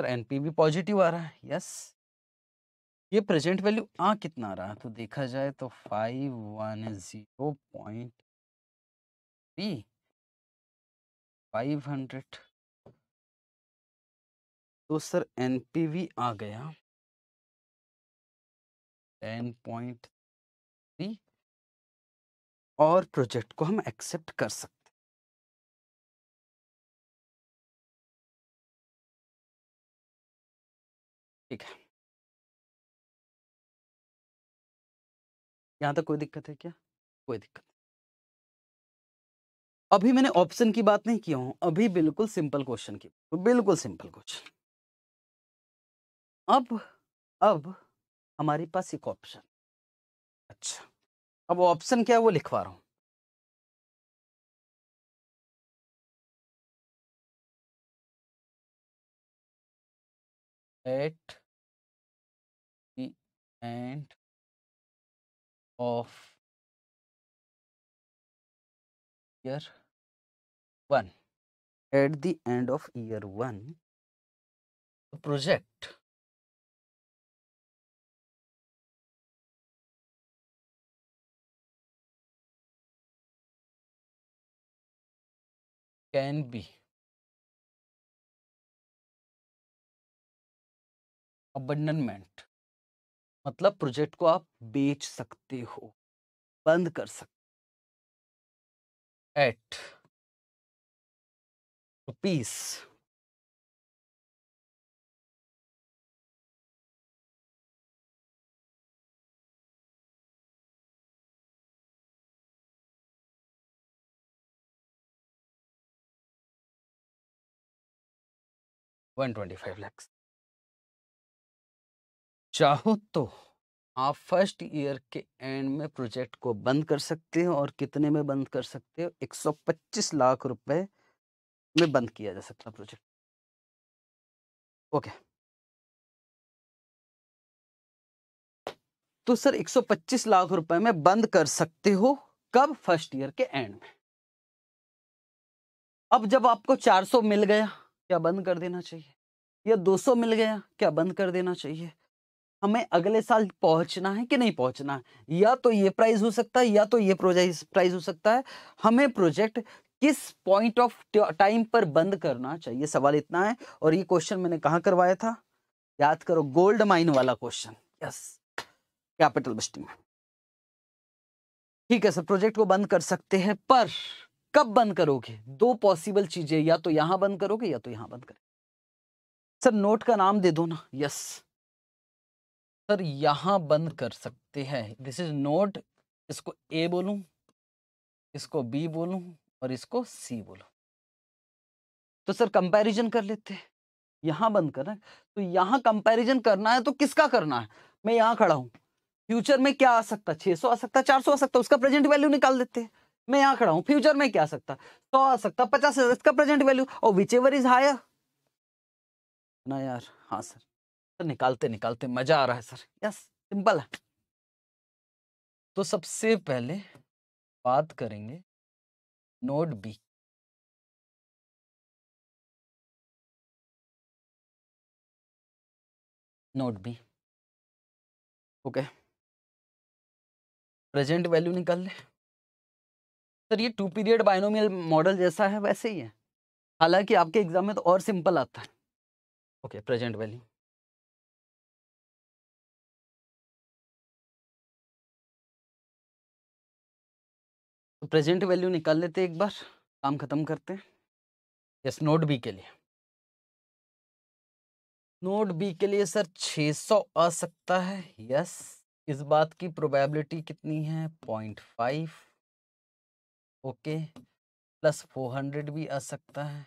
sir NPV positive आ रहा है यस ये प्रेजेंट वैल्यू आ कितना आ रहा है तो देखा जाए तो five one zero point three five hundred तो सर एनपीवी आ गया टेन पॉइंट थ्री और प्रोजेक्ट को हम एक्सेप्ट कर सकते ठीक है यहां तक कोई दिक्कत है क्या कोई दिक्कत अभी मैंने ऑप्शन की बात नहीं किया हूं अभी बिल्कुल सिंपल क्वेश्चन की बिल्कुल सिंपल क्वेश्चन अब अब हमारे पास एक ऑप्शन अच्छा अब ऑप्शन क्या है वो लिखवा रहा हूं at and of year 1 at the end of year 1 the project can be abandonment मतलब प्रोजेक्ट को आप बेच सकते हो बंद कर सकते at rupees one twenty five lakhs चाहो तो आप फर्स्ट ईयर के एंड में प्रोजेक्ट को बंद कर सकते हो और कितने में बंद कर सकते हो 125 लाख रुपए में बंद किया जा सकता प्रोजेक्ट ओके तो सर 125 लाख रुपए में बंद कर सकते हो कब फर्स्ट ईयर के एंड में अब जब आपको 400 मिल गया क्या बंद कर देना चाहिए या 200 मिल गया क्या बंद कर देना चाहिए हमें अगले साल पहुंचना है कि नहीं पहुंचना है या तो ये प्राइस हो सकता है या तो ये प्राइस हो सकता है हमें प्रोजेक्ट किस पॉइंट ऑफ टाइम पर बंद करना चाहिए सवाल इतना है और ये क्वेश्चन मैंने कहाँ करवाया था याद करो गोल्ड माइन वाला क्वेश्चन यस कैपिटल बस्टिंग में ठीक है सर प्रोजेक्ट को बंद कर सकते हैं पर कब बंद करोगे दो पॉसिबल चीजें या तो यहां बंद करोगे या तो यहां बंद करोगे सर नोट का नाम दे दो ना यस सर यहाँ बंद कर सकते हैं दिस इज नोट इसको ए बोलूँ इसको बी बोलूँ और इसको सी बोलूँ तो सर कंपैरिजन कर लेते हैं यहाँ बंद करना है तो यहाँ कंपैरिजन करना है तो किसका करना है मैं यहाँ खड़ा हूँ फ्यूचर में क्या आ सकता छः सौ आ सकता चार सौ आ सकता उसका प्रेजेंट वैल्यू निकाल देते हैं मैं यहाँ खड़ा हूँ फ्यूचर में क्या आ सकता सौ आ सकता पचास हजार इसका प्रेजेंट वैल्यू और विच एवर इज हायर ना यार हाँ सर सर निकालते निकालते मजा आ रहा है सर यस सिंपल है तो सबसे पहले बात करेंगे node B note B okay present value निकाल ले सर ये टू पीरियड बायनोमियल मॉडल जैसा है वैसे ही है हालांकि आपके एग्जाम में तो और सिंपल आता है ओके प्रेजेंट वैल्यू तो प्रेजेंट वैल्यू निकाल लेते एक बार काम खत्म करते हैं यस नोट बी के लिए नोट बी के लिए सर 600 आ सकता है यस इस बात की प्रोबेबिलिटी कितनी है point five okay plus four hundred भी आ सकता है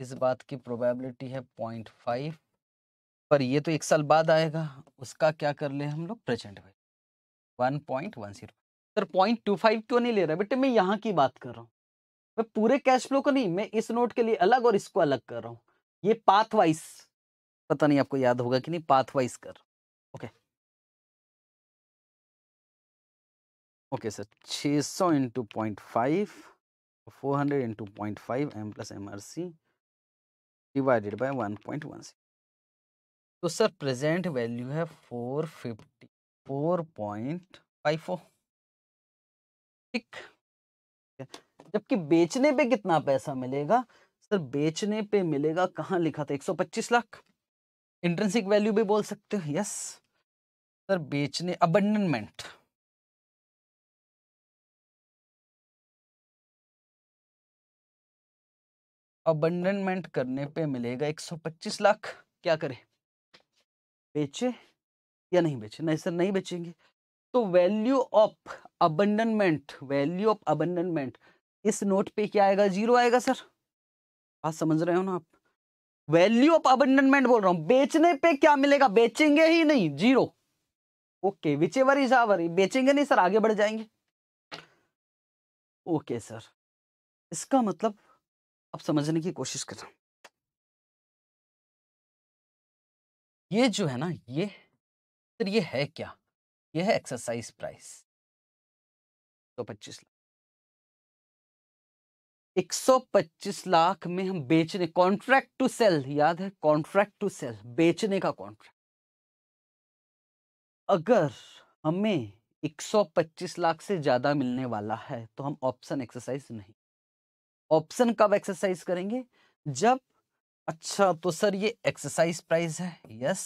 इस बात की प्रोबेबिलिटी है पॉइंट फाइव पर ये तो एक साल बाद आएगा उसका क्या कर ले हम लोग present value one point one zero sir point two five क्यों नहीं ले रहा बेटे मैं यहाँ की बात कर रहा हूँ मैं पूरे कैश फ्लो को नहीं मैं इस नोट के लिए अलग और इसको अलग कर रहा हूँ ये पाथ वाइज पता नहीं आपको याद होगा कि नहीं पाथ वाइज कर ओके ओके सर छः सौ into point five four hundred into point five M plus M R C divided by one point one तो सर प्रेजेंट वैल्यू है four fifty four point five four ठीक जबकि बेचने पे कितना पैसा मिलेगा सर बेचने पे मिलेगा कहाँ लिखा था एक सौ पच्चीस लाख इंट्रेंसिक वैल्यू भी बोल सकते हो यस सर बेचने अबंडनमेंट अबंडनमेंट करने पे मिलेगा एक सौ पच्चीस लाख क्या करें बेचे या नहीं बेचे नहीं सर नहीं बेचेंगे तो value of abandonment value of abandonment इस नोट पे क्या आएगा जीरो आएगा सर बात समझ रहे हो ना आप वैल्यू ऑफ अबंडनमेंट बोल रहा हूं बेचने पे क्या मिलेगा बेचेंगे ही नहीं zero okay whichever is our बेचेंगे नहीं सर आगे बढ़ जाएंगे ओके सर इसका मतलब आप समझने की कोशिश कर ये जो है ना ये सर ये है क्या ये है एक्सरसाइज प्राइस सौ पच्चीस लाख एक सौ पच्चीस लाख में हम बेचने कॉन्ट्रैक्ट टू सेल याद है कॉन्ट्रैक्ट टू सेल बेचने का कॉन्ट्रैक्ट अगर हमें पच्चीस लाख से ज़्यादा मिलने वाला है तो हम ऑप्शन एक्सरसाइज नहीं ऑप्शन कब एक्सरसाइज करेंगे जब अच्छा तो सर ये एक्सरसाइज प्राइस है यस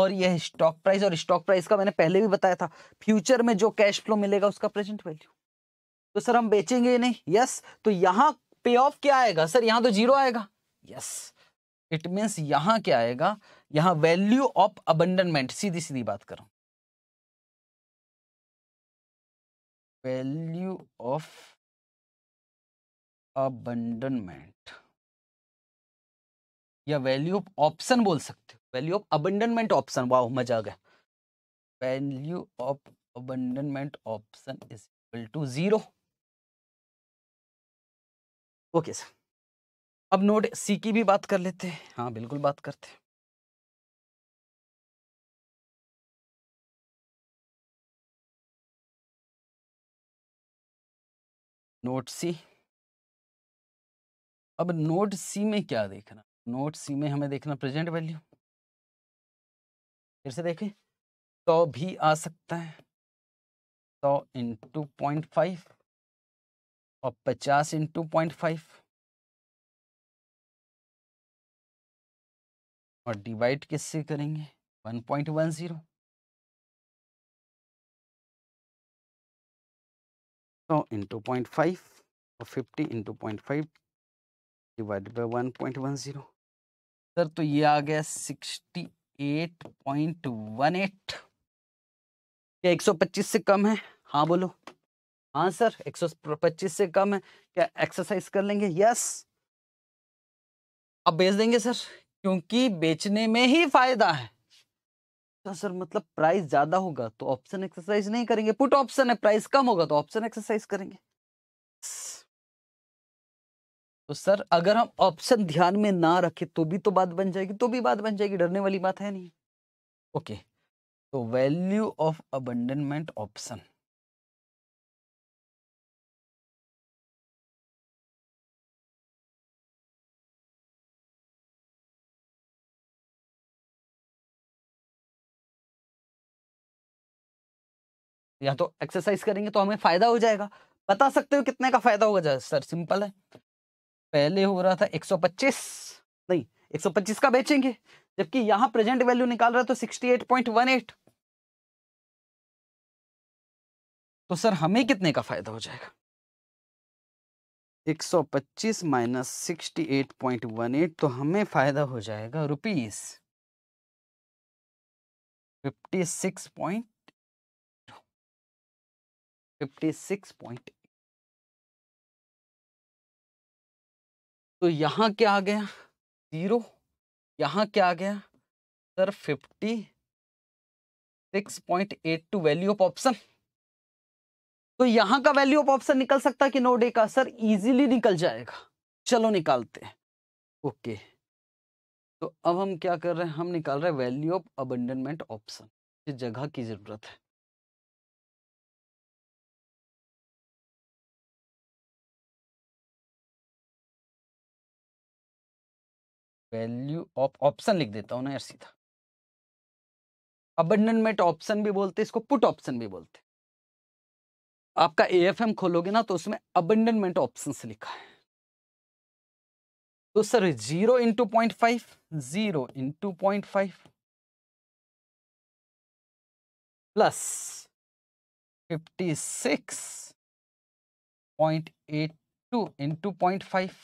और यह स्टॉक प्राइस और स्टॉक प्राइस का मैंने पहले भी बताया था फ्यूचर में जो कैश फ्लो मिलेगा उसका प्रेजेंट वैल्यू तो सर हम बेचेंगे नहीं यस तो यहाँ पे ऑफ क्या आएगा सर यहाँ तो जीरो आएगा यस इट मीन्स यहाँ क्या आएगा यहाँ वैल्यू ऑफ अबंडनमेंट सीधी सीधी बात करो वैल्यू ऑफ अबंडनमेंट या वैल्यू ऑफ ऑप्शन बोल सकते हो वैल्यू ऑफ अबंडनमेंट ऑप्शन वाह मजा आ गया value of abandonment option is equal to zero okay sir अब नोड सी की भी बात कर लेते हैं हाँ बिल्कुल बात करते हैं नोट सी अब नोट सी में क्या देखना नोट सी में हमें देखना प्रेजेंट वैल्यू फिर से देखें तो भी आ सकता है इन इंटू पॉइंट फाइव और पचास इंटू पॉइंट फाइव और डिवाइड किससे करेंगे वन पॉइंट वन जीरो तो इंटू पॉइंट फाइव और fifty into point five divide by one point one zero sir तो ये आ गया sixty eight point one eight क्या एक सौ पच्चीस से कम है हाँ बोलो हाँ सर एक सौ पच्चीस से कम है क्या एक्सरसाइज कर लेंगे यस अब बेच देंगे सर क्योंकि बेचने में ही फायदा है तो सर मतलब प्राइस ज्यादा होगा तो ऑप्शन एक्सरसाइज नहीं करेंगे पुट ऑप्शन है प्राइस कम होगा तो ऑप्शन एक्सरसाइज करेंगे तो सर अगर हम ऑप्शन ध्यान में ना रखें तो भी तो बात बन जाएगी तो भी बात बन जाएगी डरने वाली बात है नहीं ओके तो वैल्यू ऑफ अबंडनमेंट ऑप्शन या तो एक्सरसाइज करेंगे तो हमें फायदा हो जाएगा बता सकते हो कितने का फायदा होगा सर सिंपल है पहले हो रहा था 125 नहीं 125 का बेचेंगे जबकि यहां प्रेजेंट वैल्यू निकाल रहा तो 68.18 तो सर हमें कितने का फायदा हो जाएगा 125 माइनस सिक्सटी तो हमें फायदा हो जाएगा रुपीस फिफ्टी सिक्स पॉइंट 56.8 तो यहां क्या आ गया जीरो यहां क्या आ गया सर 56.82 वैल्यू ऑफ ऑप्शन तो यहां का वैल्यू ऑफ ऑप्शन निकल सकता है कि नोडे का सर इजीली निकल जाएगा चलो निकालते हैं ओके तो अब हम क्या कर रहे हैं हम निकाल रहे हैं वैल्यू ऑफ अबंडनमेंट ऑप्शन जगह की जरूरत है वैल्यू ऑफ ऑप्शन लिख देता हूं ना यार सीधा अबंडनमेंट ऑप्शन भी बोलते इसको पुट ऑप्शन भी बोलते आपका एएफएम खोलोगे ना तो उसमें अबंडनमेंट ऑप्शन लिखा है तो sir zero into point five zero into point five plus fifty six point eight two into point five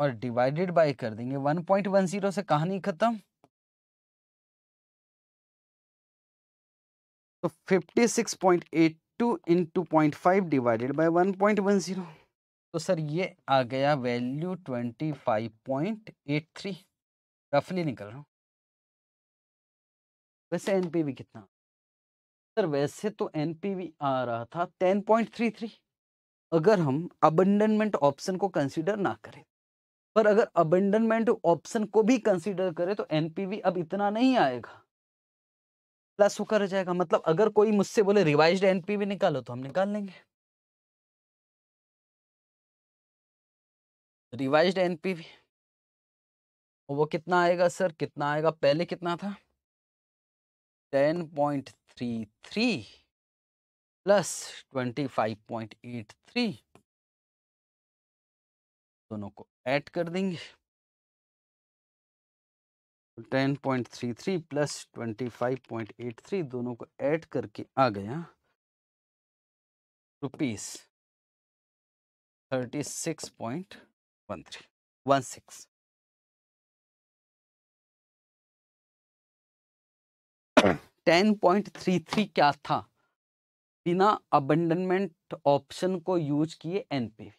और डिवाइडेड बाय कर देंगे 1.10 से कहानी खत्म तो 56.82 इनटू 0.5 डिवाइडेड बाय 1.10 तो सर ये आ गया वैल्यू 25.83 रफली निकल रहा हूँ वैसे एनपीवी कितना सर वैसे तो एनपीवी आ रहा था 10.33 अगर हम अबंडनमेंट ऑप्शन को कंसीडर ना करें पर अगर अबेंडनमेंट ऑप्शन को भी कंसीडर करें तो एनपीवी अब इतना नहीं आएगा प्लस होकर रह जाएगा मतलब अगर कोई मुझसे बोले रिवाइज एनपीवी निकालो तो हम निकाल लेंगे रिवाइज एनपीवी वो कितना आएगा सर कितना आएगा पहले कितना था ten point three three plus twenty five point eight three दोनों को ऐड कर देंगे ten point three three plus twenty five point eight three दोनों को ऐड करके आ गया rupees thirty six point one three one six ten point three three क्या था बिना अबंडनमेंट ऑप्शन को यूज किए एनपीवी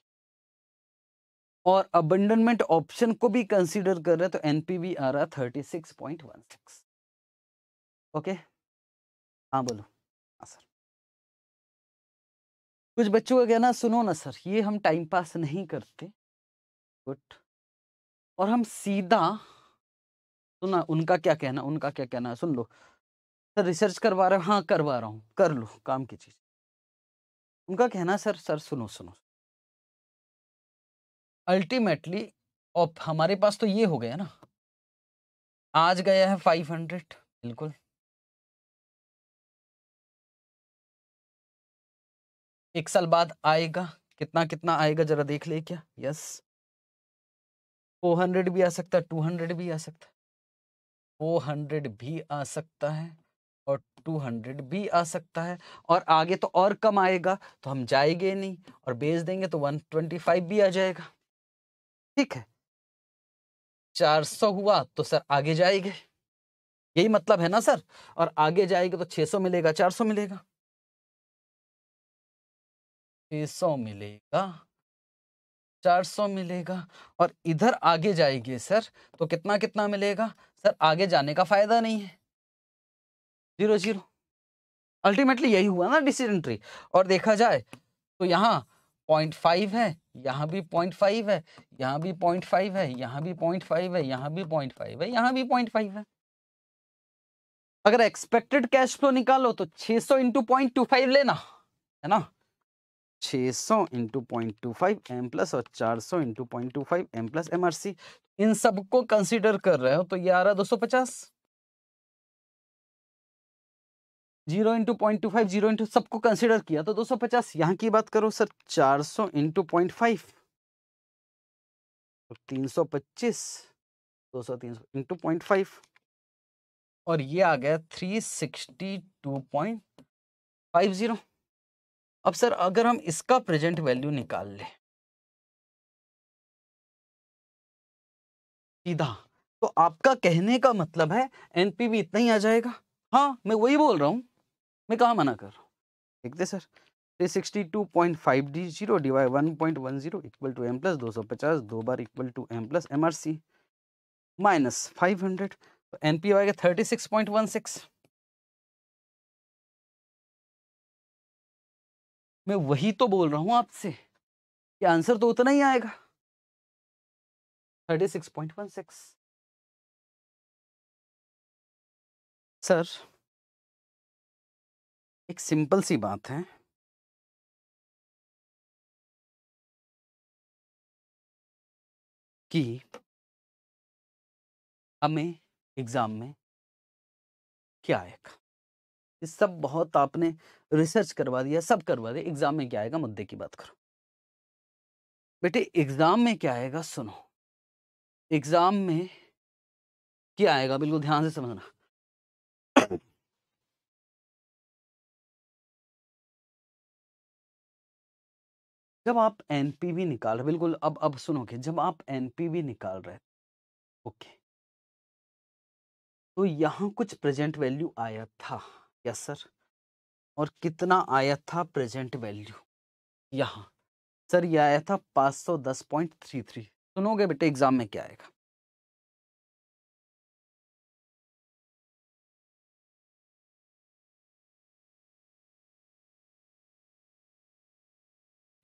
और अबंडनमेंट ऑप्शन को भी कंसीडर कर रहे हैं तो एनपीवी आ रहा thirty six point one six okay हाँ बोलो हाँ सर कुछ बच्चों का कहना सुनो ना सर ये हम टाइम पास नहीं करते गुड और हम सीधा सुना तो उनका क्या कहना उनका क्या कहना है सुन लो सर रिसर्च करवा रहे हो हाँ करवा रहा हूँ कर लो काम की चीज़ उनका कहना सर सर सुनो सुनो अल्टीमेटली अब हमारे पास तो ये हो गया ना आज गया है फाइव हंड्रेड बिल्कुल एक साल बाद आएगा कितना कितना आएगा जरा देख ले क्या यस फोर हंड्रेड भी आ सकता है टू हंड्रेड भी आ सकता है फोर हंड्रेड भी आ सकता है और टू हंड्रेड भी आ सकता है और आगे तो और कम आएगा तो हम जाएंगे नहीं और बेच देंगे तो वन ट्वेंटी फाइव भी आ जाएगा ठीक है चार सौ हुआ तो सर आगे जाएंगे यही मतलब है ना सर और आगे जाएगा तो छह सौ मिलेगा चार सौ मिलेगा छह सौ मिलेगा चार सौ मिलेगा और इधर आगे जाएंगे सर तो कितना कितना मिलेगा सर आगे जाने का फायदा नहीं है जीरो जीरो अल्टीमेटली यही हुआ ना डिसीजन ट्री और देखा जाए तो यहाँ पॉइंट फाइव है यहाँ भी पॉइंट फाइव है यहाँ भी पॉइंट फाइव है यहाँ भी पॉइंट फाइव है यहाँ भी पॉइंट फाइव है यहाँ भी पॉइंट फाइव है अगर एक्सपेक्टेड कैश फ्लो निकालो तो 600 सौ इंटू पॉइंट टू फाइव लेना है ना 600 सौ into point two five M plus और 400 सौ into point two five M plus M इन सबको कंसिडर कर रहे हो तो ये आ रहा है दो सौ पचास zero into point two five zero into सबको कंसिडर किया तो दो सौ पचास यहाँ की बात करो सर चार सौ इंटू पॉइंट फाइव तो तीन सौ पच्चीस दो सौ तीन सौ इंटू पॉइंट फाइव और ये आ गया three sixty two point five zero अब सर अगर हम इसका प्रेजेंट वैल्यू निकाल लें सीधा तो आपका कहने का मतलब है एनपीवी इतना ही आ जाएगा हाँ मैं वही बोल रहा हूँ मैं कहाँ मना कर रहा हूँ दे sir three sixty two point five D zero divide one point one zero equal to M plus दो सौ पचास दो बार equal to M plus M R C minus five hundred तो एन पी आएगा thirty six point one six मैं वही तो बोल रहा हूँ आपसे कि आंसर तो उतना ही आएगा thirty six point one six sir एक सिंपल सी बात है कि हमें एग्ज़ाम में क्या आएगा ये सब बहुत आपने रिसर्च करवा दिया सब करवा दिया एग्ज़ाम में क्या आएगा मुद्दे की बात करो बेटे एग्ज़ाम में क्या आएगा सुनो एग्ज़ाम में क्या आएगा बिल्कुल ध्यान से समझना जब आप एन निकाल रहे बिल्कुल अब अब सुनोगे जब आप एन निकाल रहे ओके तो यहाँ कुछ प्रेजेंट वैल्यू आया था यस सर और कितना आया था प्रेजेंट वैल्यू यहाँ सर ये आया था 510.33 सुनोगे बेटे एग्जाम में क्या आएगा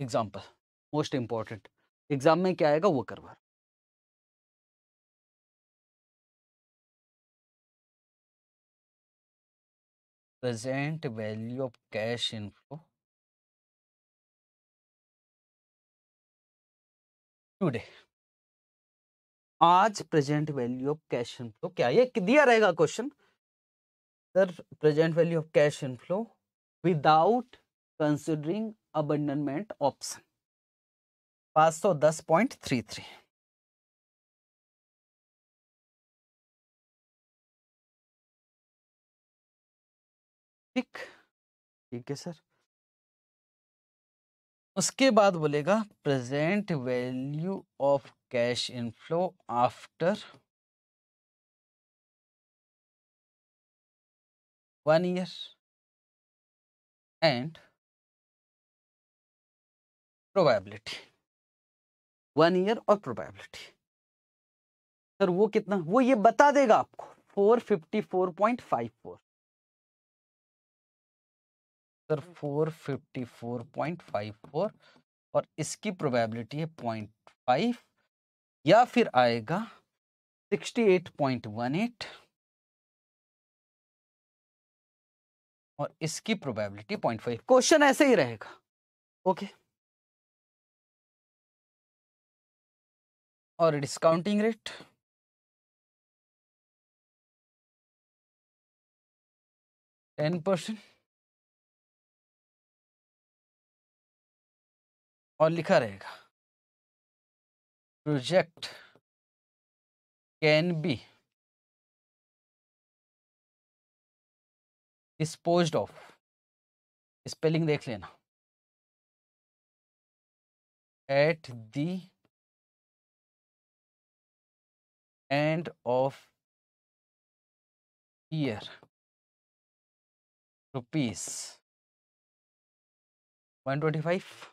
एग्जाम्पल मोस्ट इम्पॉर्टेंट एग्जाम में क्या आएगा वो करवा present value of cash inflow today आज present value of cash inflow क्या ये दिया रहेगा question sir present value of cash inflow without considering abandonment option पांच सौ दस पॉइंट थ्री थ्री ठीक ठीक है सर उसके बाद बोलेगा present value of cash inflow after one year end probability one year और प्रोबेबिलिटी सर वो कितना वो ये बता देगा आपको 454.54 सर 454.54 और इसकी प्रोबेबिलिटी है पॉइंट फाइव या फिर आएगा 68.18 और इसकी प्रोबेबिलिटी पॉइंट फाइव क्वेश्चन ऐसे ही रहेगा ओके okay. और डिस्काउंटिंग रेट टेन परसेंट और लिखा रहेगा project can be dispose of spelling देख लेना at the end of year rupees 125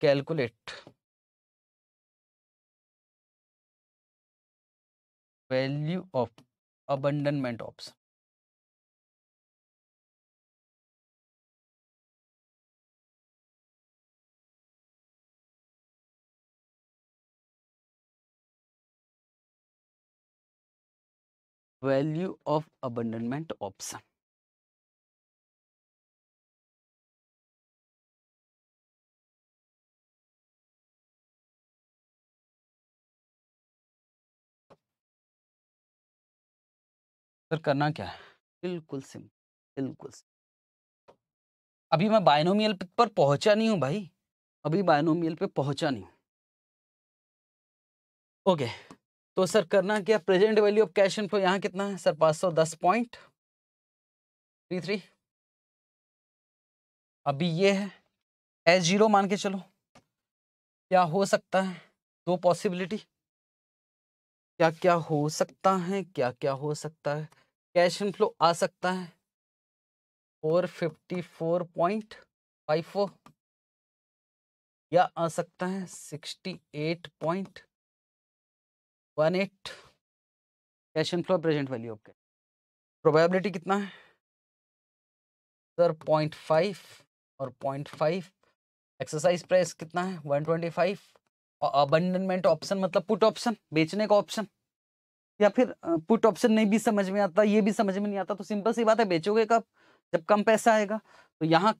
calculate value of abandonment option value of abandonment option. Sir करना क्या है बिल्कुल सिंपल बिल्कुल अभी मैं बायनोमियल पर पहुंचा नहीं हूं भाई अभी बायनोमियल पे पहुंचा नहीं हूं ओके तो सर करना क्या present value of cash inflow यहाँ कितना है सर पाँच सौ दस पॉइंट थ्री थ्री अभी ये है एस जीरो मान के चलो क्या हो सकता है दो पॉसिबिलिटी क्या क्या हो सकता है क्या क्या हो सकता है कैश इनफ्लो आ सकता है four fifty four point five four या आ सकता है sixty eight point one eight cash and flow present value okay probability कितना है सर पॉइंट फाइव और पॉइंट फाइव एक्सरसाइज प्राइस कितना है one twenty five abandonment option मतलब पुट ऑप्शन बेचने का ऑप्शन या फिर पुट ऑप्शन नहीं भी समझ में आता ये भी समझ में नहीं आता तो सिंपल सी बात है बेचोगे कब जब कम पैसा आएगा तो यहाँ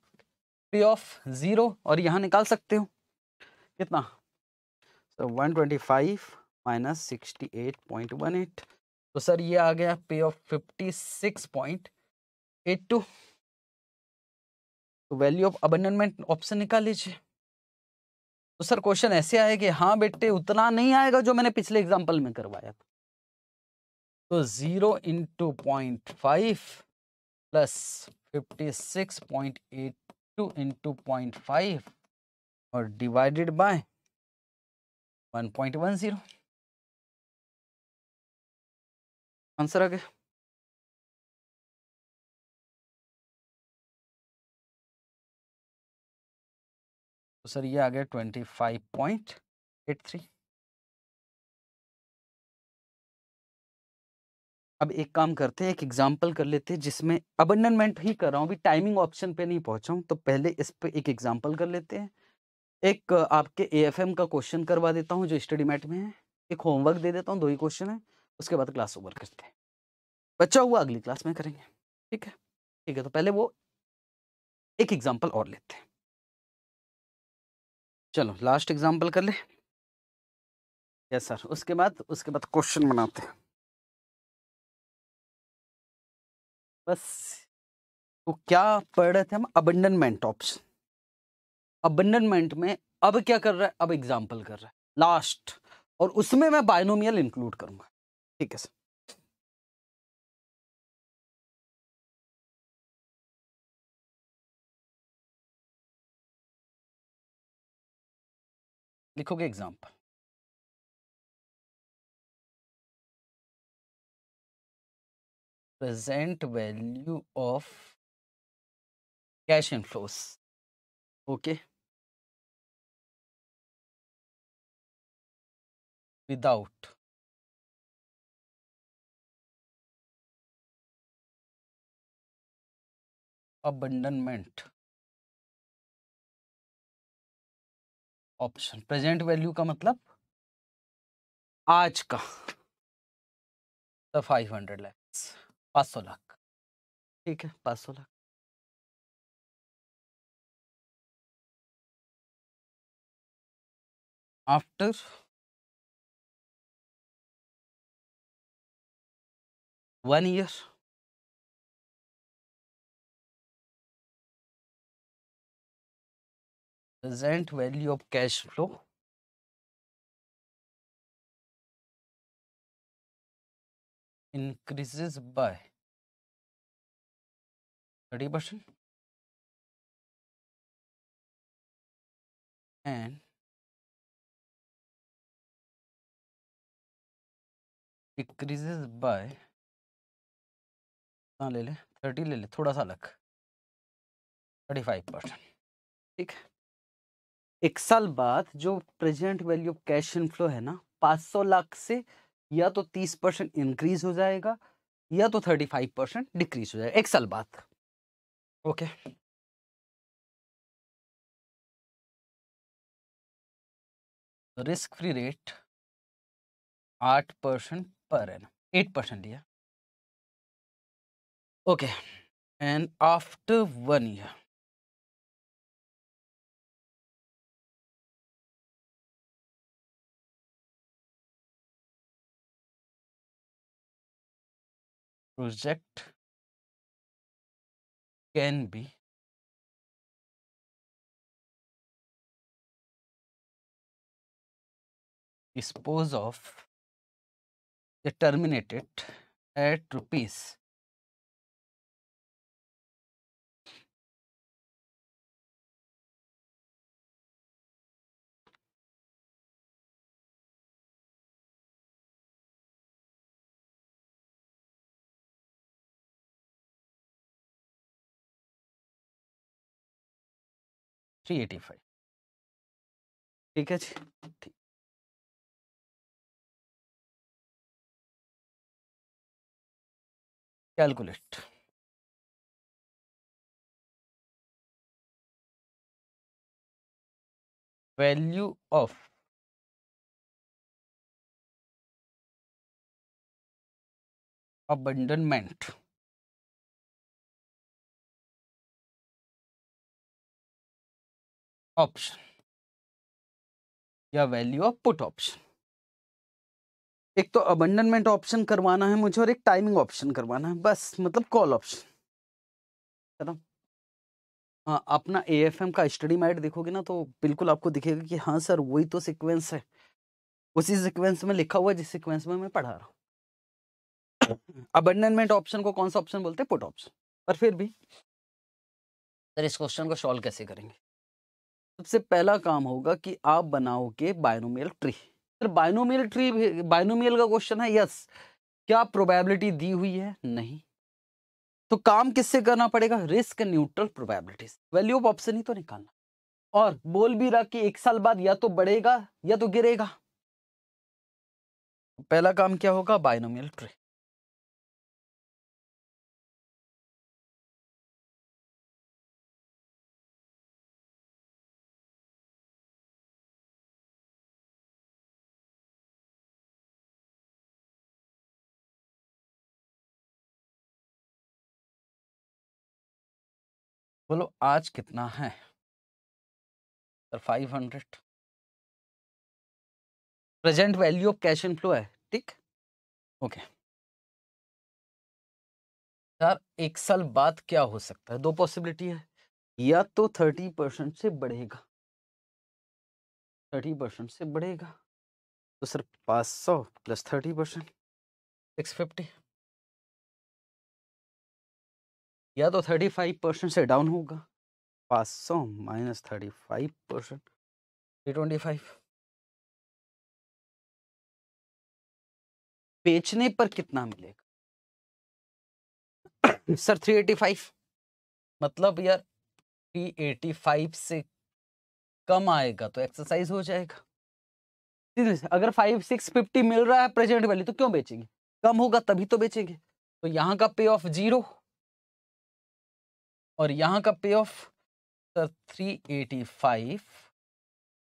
पे ऑफ जीरो और यहाँ निकाल सकते हो कितना sir one twenty five minus sixty eight point one eight तो सर ये आ गया payoff fifty six point eight two तो वैल्यू ऑफ अबंडनमेंट ऑप्शन निकाल लीजिए तो सर क्वेश्चन ऐसे आए कि हाँ बेटे उतना नहीं आएगा जो मैंने पिछले एग्जाम्पल में करवाया था तो zero into point five plus fifty six point eight two into point five और divided by one point one zero answer आ गया तो सर ये आ गया twenty five point eight three अब एक काम करते हैं एक एग्जाम्पल कर लेते हैं जिसमें अबंडनमेंट ही कर रहा हूं अभी टाइमिंग ऑप्शन पे नहीं पहुंचा हूं तो पहले इस पे एक एग्जाम्पल कर लेते हैं एक आपके ए का क्वेश्चन करवा देता हूँ जो स्टडी मैट में है एक होमवर्क दे देता हूँ दो ही क्वेश्चन है उसके बाद क्लास ओवर करते हैं बच्चा हुआ अगली क्लास में करेंगे ठीक है ठीक है तो पहले वो एक एग्जाम्पल और लेते हैं चलो लास्ट एग्जाम्पल कर ले यस सर उसके बाद उसके बाद क्वेश्चन बनाते हैं बस तो क्या पढ़ रहे थे हम अबंडनमेंट ऑप्शन अबंडनमेंट में अब क्या कर रहा है अब एग्जाम्पल कर रहा है लास्ट और उसमें मैं बायनोमियल इंक्लूड करूंगा ঠিক আছে लिखोगे example present value of cash and flows okay without abandonment option present value का मतलब आज का फाइव हंड्रेड लैक्स पाँच सौ लाख ठीक है पाँच सौ lakh after one year present value of cash flow increases by 30 percent and decreases by हाँ ले ले थर्टी ले ले थोड़ा सा अलग थर्टी फाइव परसेंट ठीक है एक साल बाद जो present value of cash inflow है ना 500 लाख से या तो 30 परसेंट इंक्रीज हो जाएगा या तो 35 परसेंट डिक्रीज हो जाएगा एक साल बाद ओके रिस्क फ्री रेट आठ परसेंट पर है ना एट परसेंट लिया okay and after one year project can be dispose of terminated at rupees three eighty five ठीक है calculate value of abandonment option या वैल्यू ऑफ पुट ऑप्शन एक तो अबंडनमेंट ऑप्शन करवाना है मुझे और एक टाइमिंग ऑप्शन करवाना है बस मतलब कॉल ऑप्शन है हाँ अपना ए एफ एम का स्टडी मैट देखोगे ना तो बिल्कुल आपको दिखेगा कि हाँ सर वही तो सीक्वेंस है उसी सीक्वेंस में लिखा हुआ है जिस सीक्वेंस में मैं पढ़ा रहा हूँ अबंडनमेंट *coughs* ऑप्शन को कौन सा ऑप्शन बोलते हैं पुट ऑप्शन पर फिर भी सर इस क्वेश्चन को सॉल्व कैसे करेंगे सबसे पहला काम होगा कि आप बनाओगे binomial tree sir binomial tree binomial का क्वेश्चन है यस क्या प्रोबेबिलिटी दी हुई है नहीं तो काम किससे करना पड़ेगा risk neutral probabilities value of option ही तो निकालना और बोल भी रहा कि एक साल बाद या तो बढ़ेगा या तो गिरेगा पहला काम क्या होगा बायनोमियल ट्री बोलो आज कितना है sir five hundred present value of cash flow है ठीक ओके सर एक साल बाद क्या हो सकता है दो पॉसिबिलिटी है या तो थर्टी परसेंट से बढ़ेगा थर्टी परसेंट से बढ़ेगा तो सर पाँच सौ plus thirty percent six fifty या तो थर्टी फाइव परसेंट से डाउन होगा पाँच सौ minus thirty five percent three twenty five बेचने पर कितना मिलेगा सर थ्री एटी फाइव मतलब यार थ्री एटी फाइव से कम आएगा तो एक्सरसाइज हो जाएगा अगर फाइव सिक्स फिफ्टी मिल रहा है प्रेजेंट वैल्यू तो क्यों बेचेंगे कम होगा तभी तो बेचेंगे तो यहाँ का पे ऑफ जीरो और यहाँ का payoff sir three eighty five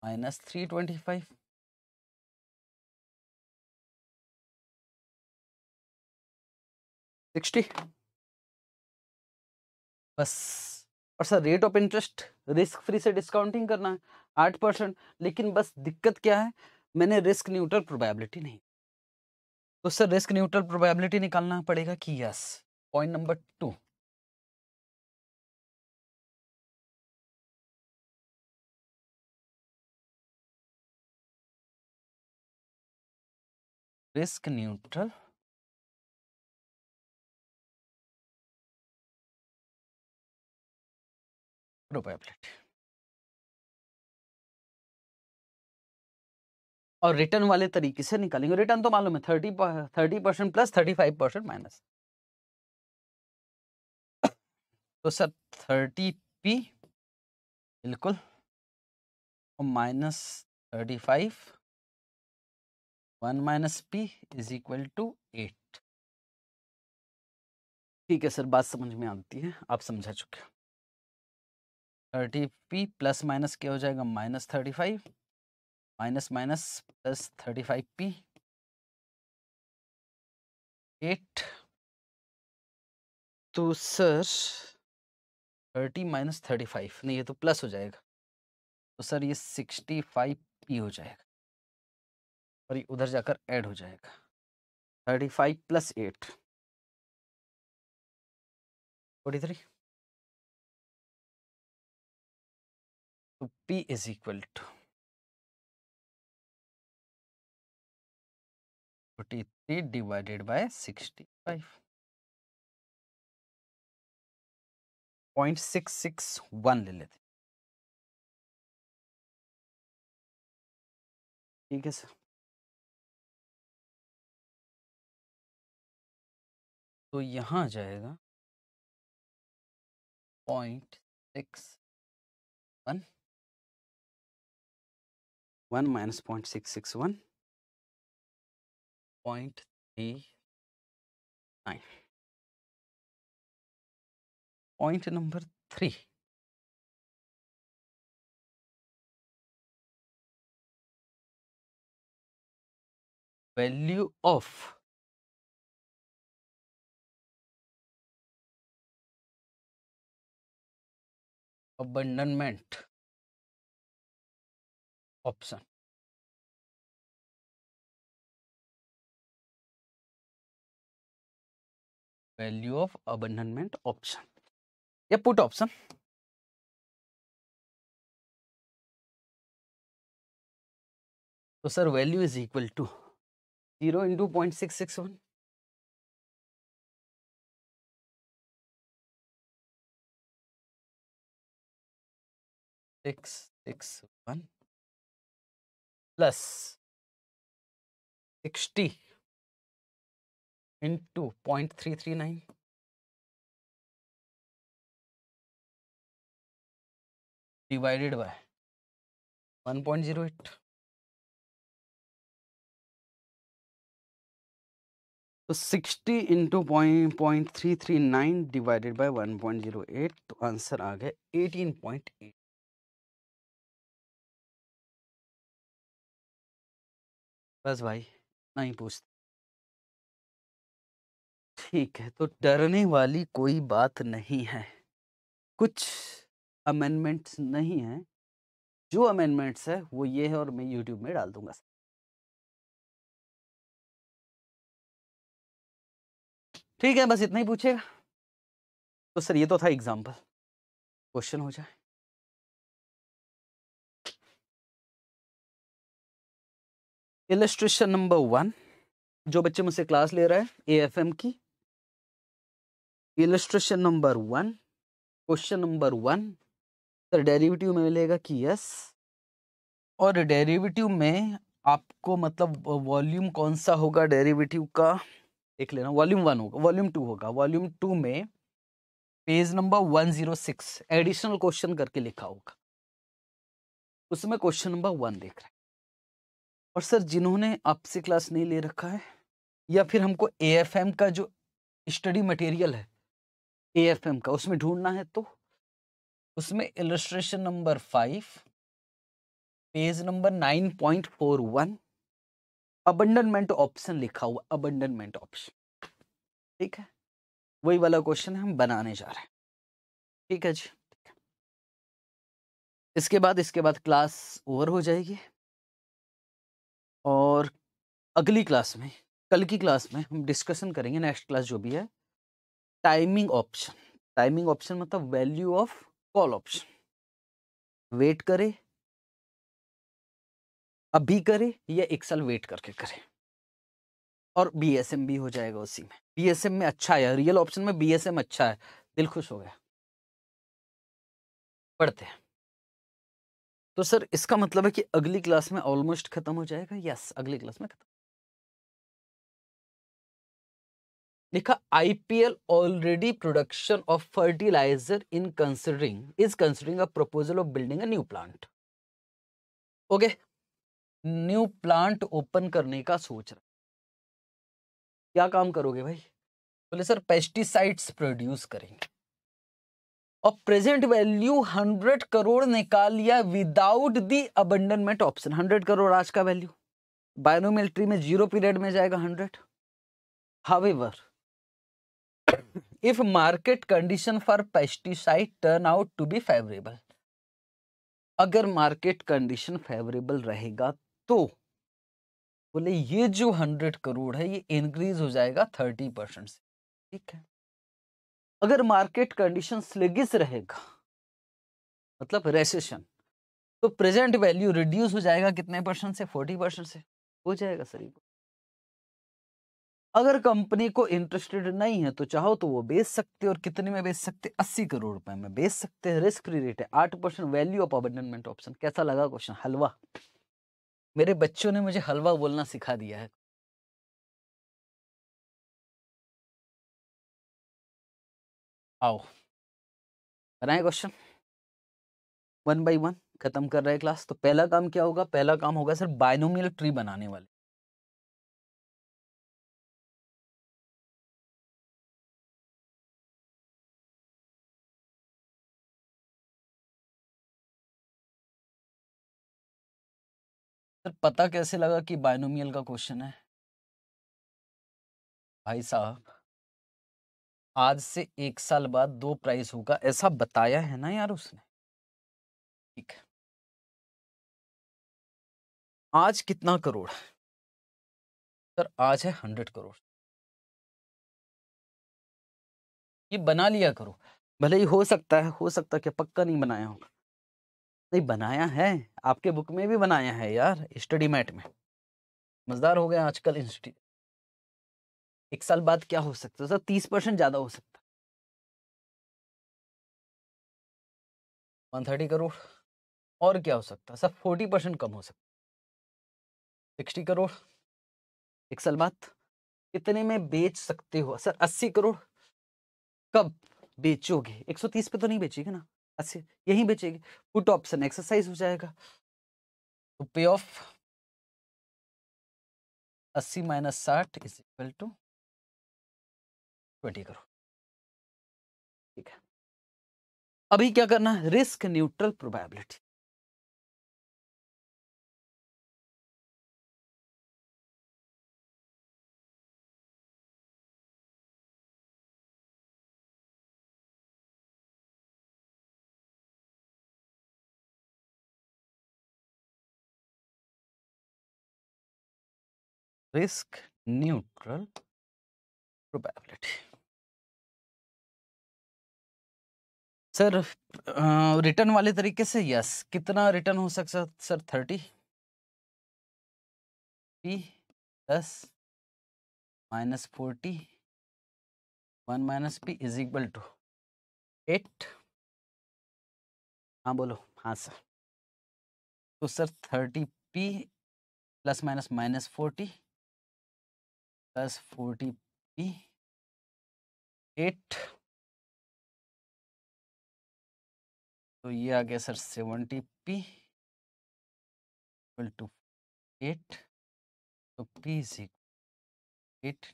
minus three twenty five sixty बस और sir rate of interest risk free से डिस्काउंटिंग करना है आठ परसेंट लेकिन बस दिक्कत क्या है मैंने रिस्क न्यूट्रल प्रोबेबिलिटी नहीं तो सर रिस्क न्यूट्रल प्रोबेबिलिटी निकालना पड़ेगा कि yes point number two risk neutral probability और रिटर्न वाले तरीके से निकालेंगे रिटर्न तो मालूम है thirty thirty percent plus thirty five percent minus तो सर थर्टी पी बिल्कुल और minus thirty five one minus P is equal to eight ठीक है सर बात समझ में आती है आप समझा चुके थर्टी पी प्लस माइनस क्या हो जाएगा minus thirty five minus minus plus thirty five P eight तो sir thirty minus thirty five नहीं ये तो प्लस हो जाएगा तो सर ये सिक्सटी फाइव पी हो जाएगा और ये उधर जाकर ऐड हो जाएगा thirty five plus eight forty three तो P is equal to forty three divided by sixty five point six six one ले लेते ठीक है सर तो यहाँ जाएगा point six one one minus point six six one point three nine point number three value of abandonment option value of abandonment option या put option तो sir value is equal to zero into point six six one six six one plus sixty into point three three nine divided by one point zero eight तो 60 into point point three three nine divided by one point zero eight तो answer आ गया eighteen point eight बस भाई नहीं पूछते पूछ ठीक है तो डरने वाली कोई बात नहीं है कुछ अमेंडमेंट्स नहीं है जो अमेंडमेंट्स है वो ये है और मैं यूट्यूब में डाल दूंगा ठीक है बस इतना ही पूछेगा तो सर ये तो था एग्जाम्पल क्वेश्चन हो जाए इलेस्ट्रेशन नंबर वन जो बच्चे मुझसे क्लास ले रहा है ए एफ एम की illustration number one question number one sir derivative में मिलेगा कि यस और डेरिवेटिव में आपको मतलब वॉल्यूम कौन सा होगा डेरिवेटिव का देख लेना वॉल्यूम वन होगा वॉल्यूम टू होगा वॉल्यूम टू में page number one zero six additional question करके लिखा होगा उसमें क्वेश्चन नंबर वन देख रहे हैं और सर जिन्होंने आपसे क्लास नहीं ले रखा है या फिर हमको ए का जो स्टडी मटेरियल है ए का उसमें ढूंढना है तो उसमें illustration number five page number nine point four one abandonment option लिखा हुआ अबंडनमेंट ऑप्शन ठीक है वही वाला क्वेश्चन हम बनाने जा रहे हैं ठीक है जी इसके बाद इसके बाद क्लास ओवर हो जाएगी और अगली क्लास में कल की क्लास में हम डिस्कशन करेंगे नेक्स्ट क्लास जो भी है टाइमिंग ऑप्शन टाइमिंग ऑप्शन मतलब value of call option wait करे अभी करे या एक साल वेट करके करे और बी एस एम भी हो जाएगा उसी में बी एस एम में अच्छा है रियल ऑप्शन में बी एस एम अच्छा है दिल खुश हो गया पढ़ते हैं तो सर इसका मतलब है कि अगली क्लास में ऑलमोस्ट खत्म हो जाएगा यस अगली क्लास में खत्म लिखा IPL already production of fertilizer in considering is considering a proposal of building a new plant okay new plant open करने का सोच रहा क्या काम करोगे भाई बोले तो सर पेस्टिसाइड्स प्रोड्यूस करेंगे और प्रेजेंट वैल्यू हंड्रेड करोड़ निकाल लिया without the abandonment option hundred crore आज का वैल्यू बायोनोमिलिट्री में जीरो पीरियड में जाएगा hundred however if market condition for pesticide turn out to be favourable अगर मार्केट कंडीशन फेवरेबल रहेगा तो बोले ये जो हंड्रेड करोड़ है ये इंक्रीज हो जाएगा थर्टी परसेंट से ठीक है अगर मार्केट कंडीशन स्लेगिस रहेगा मतलब रेसेशन तो प्रेजेंट वैल्यू रिड्यूस हो जाएगा कितने परसेंट से फोर्टी परसेंट से हो जाएगा सर अगर कंपनी को इंटरेस्टेड नहीं है तो चाहो तो वो बेच सकते और कितने में बेच सकते अस्सी करोड़ रुपए में बेच सकते हैं रिस्क फ्री रेट है आठ परसेंट वैल्यू ऑफ अबेंडनमेंट ऑप्शन कैसा लगा क्वेश्चन हलवा मेरे बच्चों ने मुझे हलवा बोलना सिखा दिया है आओ बनाए क्वेश्चन वन बाई वन खत्म कर रहे क्लास तो पहला काम क्या होगा पहला काम होगा सर बायनोमियल ट्री बनाने वाले सर पता कैसे लगा कि बायनोमियल का क्वेश्चन है भाई साहब आज से एक साल बाद दो प्राइस होगा ऐसा बताया है ना यार उसने ठीक है आज कितना करोड़ है सर आज है हंड्रेड करोड़ ये बना लिया करो भले ही हो सकता है हो सकता क्या पक्का नहीं बनाया होगा नहीं बनाया है आपके बुक में भी बनाया है यार स्टडी मैट में मज़दार हो गया आजकल इंस्टी एक साल बाद क्या हो सकता है सर तीस परसेंट ज़्यादा हो सकता वन थर्टी करोड़ और क्या हो सकता है सर फोर्टी परसेंट कम हो सकता सिक्सटी करोड़ एक साल बाद कितने में बेच सकते हो सर अस्सी करोड़ कब बेचोगे एक सौ तीस पे तो नहीं बेचेगा ना अस्सी यही बेचेगी फुट ऑप्शन एक्सरसाइज हो जाएगा तो पे ऑफ अस्सी माइनस साठ इज इक्वल टू ट्वेंटी करो ठीक है अभी क्या करना है risk neutral probability risk neutral probability sir return वाले तरीके से यस कितना रिटर्न हो सकता sir thirty P plus minus forty one minus P is equal to eight हाँ बोलो हाँ सर तो sir thirty P plus minus minus forty plus forty P eight तो ये आ गया sir seventy P equal to eight तो P is equal eight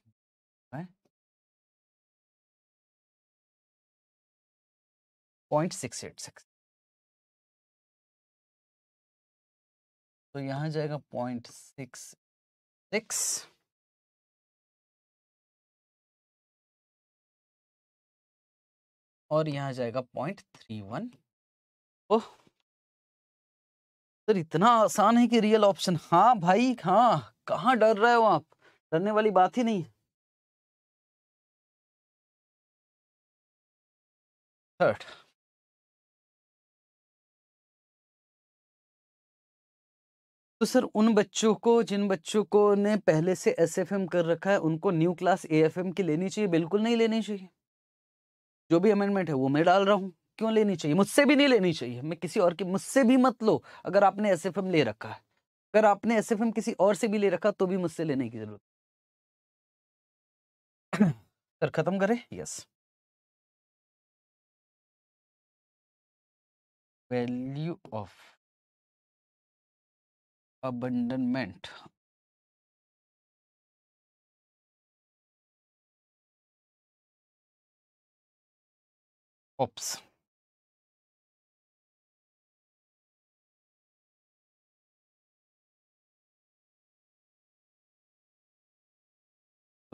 point six eight six तो यहां जाएगा पॉइंट सिक्स सिक्स और यहां जाएगा पॉइंट थ्री वन ओह सर इतना आसान है कि रियल ऑप्शन हाँ भाई हाँ कहाँ डर रहे हो आप डरने वाली बात ही नहीं थर्ड तो सर उन बच्चों को जिन बच्चों को ने पहले से एस एफ एम कर रखा है उनको new class A F M की लेनी चाहिए बिल्कुल नहीं लेनी चाहिए जो भी अमेंडमेंट है वो मैं डाल रहा हूँ क्यों लेनी चाहिए मुझसे भी नहीं लेनी चाहिए मैं किसी और की मुझसे भी मत लो अगर आपने एस ले रखा है अगर आपने एस किसी और से भी ले रखा तो भी मुझसे लेने की जरूरत *coughs* सर खत्म करें yes value of abandonment ops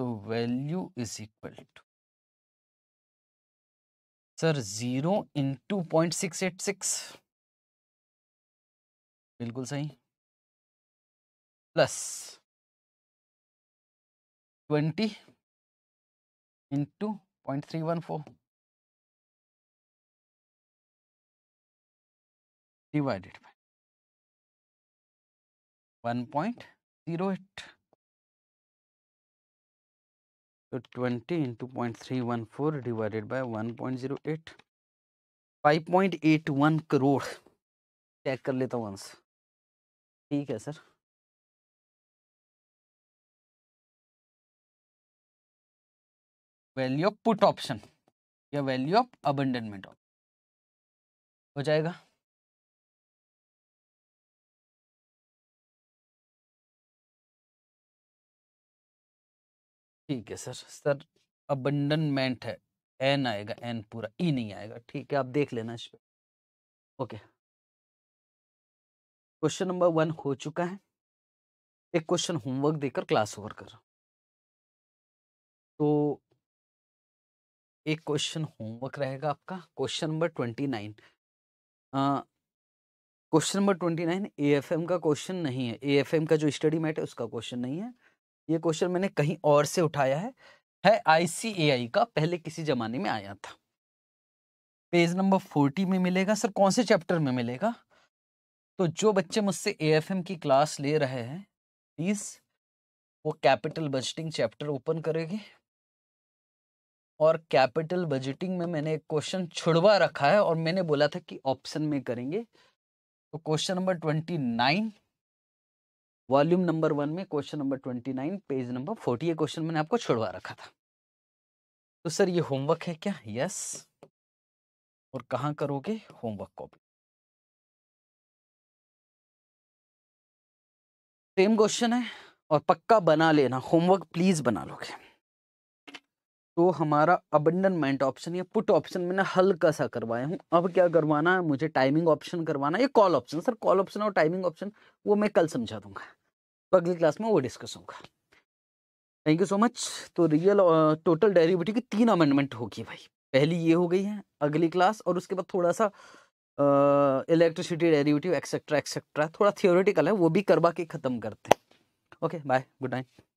So, value is equal to sir 0 in two point six eight six. बिल्कुल सही प्लस 20 into 0.314 divided by 1.08 तो twenty into point three one four divided by one point zero eight five point eight one crore check कर लेता हूँ answer ठीक है sir value of put option या value of abandonment option हो जाएगा ठीक है सर सर अबंडनमेंट है एन आएगा एन पूरा ई e नहीं आएगा ठीक है आप देख लेना इस पर ओके क्वेश्चन नंबर वन हो चुका है एक क्वेश्चन होमवर्क देकर क्लास ओवर कर तो एक क्वेश्चन होमवर्क रहेगा आपका question number twenty nine question number twenty nine A F M का क्वेश्चन नहीं है ए एफ एम का जो स्टडी मैट है उसका क्वेश्चन नहीं है ये क्वेश्चन मैंने कहीं और से उठाया है है आईसीएआई का पहले किसी जमाने में आया था पेज नंबर फोर्टी में मिलेगा सर कौन से चैप्टर में मिलेगा तो जो बच्चे मुझसे एएफएम की क्लास ले रहे हैं प्लीज़ वो कैपिटल बजटिंग चैप्टर ओपन करेंगे और कैपिटल बजटिंग में मैंने एक क्वेश्चन छुड़वा रखा है और मैंने बोला था कि ऑप्शन में करेंगे तो question number twenty nine volume number one में question number twenty nine page number forty ये क्वेश्चन मैंने आपको छोड़वा रखा था तो सर ये होमवर्क है क्या यस और कहाँ करोगे होमवर्क कॉपी सेम क्वेश्चन है और पक्का बना लेना होमवर्क प्लीज बना लोगे तो हमारा अबंडनमेंट ऑप्शन या पुट ऑप्शन मैंने हल्का सा करवाया हूँ अब क्या करवाना है मुझे टाइमिंग ऑप्शन करवाना है call option sir call option और टाइमिंग ऑप्शन वो मैं कल समझा दूंगा तो अगली क्लास में वो डिस्कस होगा थैंक यू सो मच तो रियल टोटल डेरिवेटिव की तीन अमेंडमेंट होगी भाई पहली ये हो गई है अगली क्लास और उसके बाद थोड़ा सा इलेक्ट्रिसिटी डेरिवेटिव एक्सेट्रा एक्सेट्रा थोड़ा थियोरेटिकल है वो भी करवा के ख़त्म करते हैं ओके बाय गुड नाइट